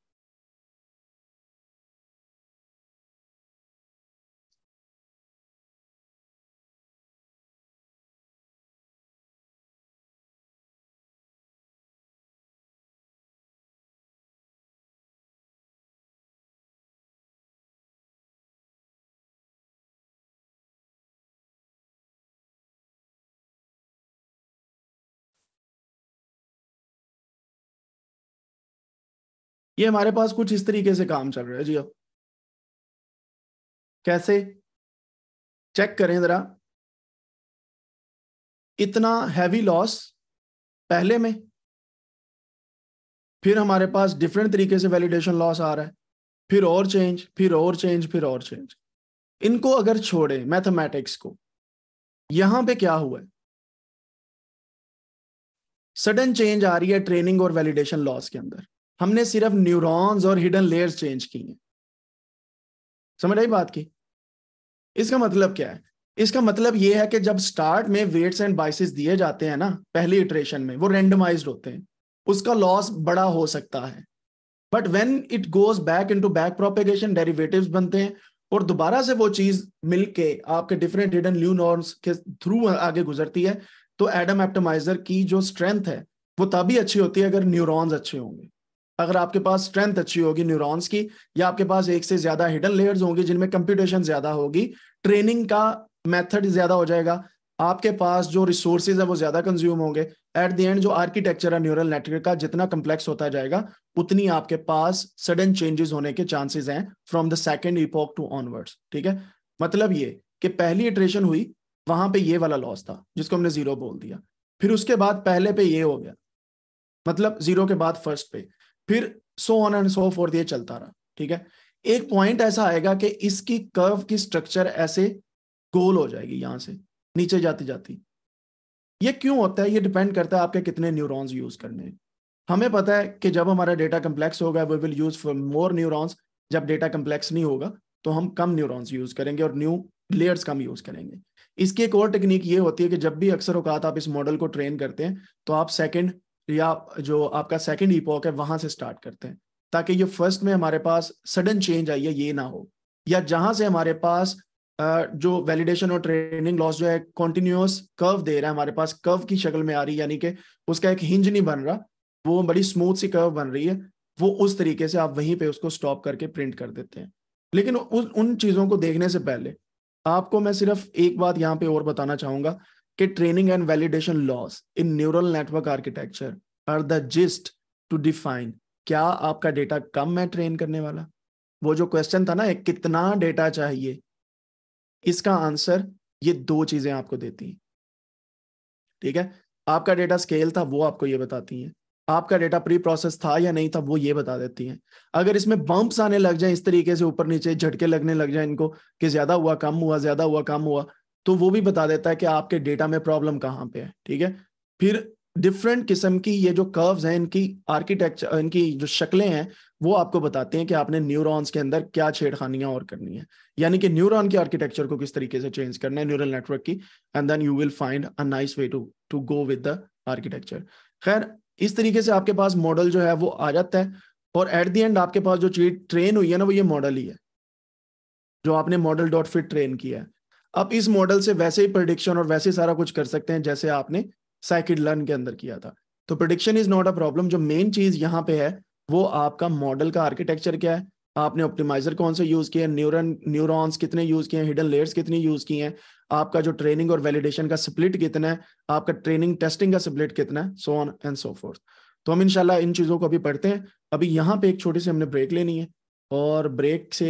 ये हमारे पास कुछ इस तरीके से काम चल रहा है जी अब कैसे चेक करें जरा इतना हैवी लॉस पहले में फिर हमारे पास डिफरेंट तरीके से वैलिडेशन लॉस आ रहा है फिर और चेंज फिर और चेंज फिर और चेंज इनको अगर छोड़े मैथमेटिक्स को यहां पे क्या हुआ है सडन चेंज आ रही है ट्रेनिंग और वैलिडेशन लॉस के अंदर हमने सिर्फ न्यूरॉन्स और हिडन लेयर्स चेंज की हैं समझ आई बात की इसका मतलब क्या है इसका मतलब यह है कि जब स्टार्ट में वेट्स एंड बाइसिस दिए जाते हैं ना पहली इटरेशन में वो रेंडमाइज होते हैं उसका लॉस बड़ा हो सकता है but when it goes back into back propagation derivative बनते हैं और दोबारा से वो चीज मिलके आपके डिफरेंट हिडन न्यू नॉर्म्स के थ्रू आगे गुजरती है तो एडम एप्टोमाइजर की जो स्ट्रेंथ है वो तभी अच्छी होती है अगर न्यूरॉन्स अच्छे होंगे अगर आपके पास स्ट्रेंथ अच्छी होगी न्यूरॉन्स की या आपके पास एक से ज्यादा हिडन लेयर्स होंगे जिनमें कंप्यूटेशन ज्यादा होगी ट्रेनिंग का मेथड ज्यादा हो जाएगा आपके पास जो रिसोर्सेज है वो ज्यादा कंज्यूम होंगे एट द एंड जो आर्किटेक्चर है न्यूरल नेटवर्क का जितना कम्प्लेक्स होता जाएगा उतनी आपके पास सडन चेंजेस होने के चांसेज हैं from the second epoch to onwards ठीक है मतलब ये कि पहली इटरेशन हुई वहां पे ये वाला लॉस था जिसको हमने जीरो बोल दिया फिर उसके बाद पहले पे ये हो गया मतलब जीरो के बाद फर्स्ट पे फिर so on and so forth ये चलता रहा ठीक है एक पॉइंट ऐसा आएगा कि इसकी कर्व की स्ट्रक्चर ऐसे गोल हो जाएगी यहां से नीचे जाती जाती ये क्यों होता है ये डिपेंड करता है आपके कितने न्यूरॉन्स यूज करने हमें पता है कि जब हमारा डेटा कम्प्लेक्स होगा we will use for more neurons जब डेटा कम्प्लेक्स नहीं होगा तो हम कम न्यूरॉन्स यूज करेंगे और न्यू लेयर्स कम यूज करेंगे इसकी एक और टेक्निक ये होती है कि जब भी अक्सर औकात आप इस मॉडल को ट्रेन करते हैं तो आप सेकंड या जो आपका सेकेंड ईपॉक है वहां से स्टार्ट करते हैं ताकि ये फर्स्ट में हमारे पास सडन चेंज आई है ये ना हो या जहां से हमारे पास जो वैलिडेशन और ट्रेनिंग लॉस जो है कॉन्टिन्यूस कर्व दे रहा है हमारे पास कर्व की शक्ल में आ रही है यानी कि उसका एक हिंज नहीं बन रहा वो बड़ी स्मूथ सी कर्व बन रही है वो उस तरीके से आप वहीं पे उसको स्टॉप करके प्रिंट कर देते हैं लेकिन उन उन चीज़ों को देखने से पहले आपको मैं सिर्फ एक बात यहाँ पे और बताना चाहूंगा कि training and validation loss in neural network architecture are the gist to define क्या आपका डेटा कम है ट्रेन करने वाला वो जो क्वेश्चन था ना एक कितना डेटा चाहिए इसका आंसर ये दो चीजें आपको देती हैं ठीक है आपका डेटा स्केल था वो आपको ये बताती हैं आपका डेटा प्री प्रोसेस था या नहीं था वो ये बता देती हैं अगर इसमें बम्प्स आने लग जाए इस तरीके से ऊपर नीचे झटके लगने लग जाए इनको कि ज्यादा हुआ कम हुआ ज्यादा हुआ कम हुआ तो वो भी बता देता है कि आपके डेटा में प्रॉब्लम कहाँ पे है ठीक है फिर डिफरेंट किस्म की ये जो कर्व्स हैं इनकी आर्किटेक्चर इनकी जो शक्लें हैं वो आपको बताते हैं कि आपने न्यूरॉन्स के अंदर क्या छेड़खानियां और करनी है यानी कि न्यूरॉन की आर्किटेक्चर को किस तरीके से चेंज करना है न्यूरल नेटवर्क की and then you will find a nice way to to go with the architecture खैर इस तरीके से आपके पास मॉडल जो है वो आ जाता है और एट दी एंड आपके पास जो चीज ट्रेन हुई है ना वो ये मॉडल ही है जो आपने मॉडल डॉट फिट ट्रेन किया है आप इस मॉडल से वैसे ही प्रडिक्शन और वैसे ही सारा कुछ कर सकते हैं जैसे आपने साइकिड लर्न के अंदर किया था तो prediction is not a problem जो मेन चीज यहाँ पे है वो आपका मॉडल का आर्किटेक्चर क्या है आपने ऑप्टिमाइजर कौन से यूज किए न्यूरन न्यूरॉन्स कितने यूज किए हैं हिडन लेयर्स कितनी यूज की हैं आपका जो ट्रेनिंग और वैलिडेशन का स्प्लिट कितना है आपका ट्रेनिंग टेस्टिंग का स्प्लिट कितना है so on and so forth तो हम इनशाला इन चीजों को अभी पढ़ते हैं अभी यहाँ पे एक छोटी सी हमने ब्रेक लेनी है और ब्रेक से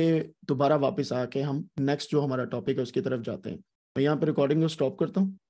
दोबारा वापस आके हम नेक्स्ट जो हमारा टॉपिक है उसकी तरफ जाते हैं मैं यहाँ पर रिकॉर्डिंग को स्टॉप करता हूँ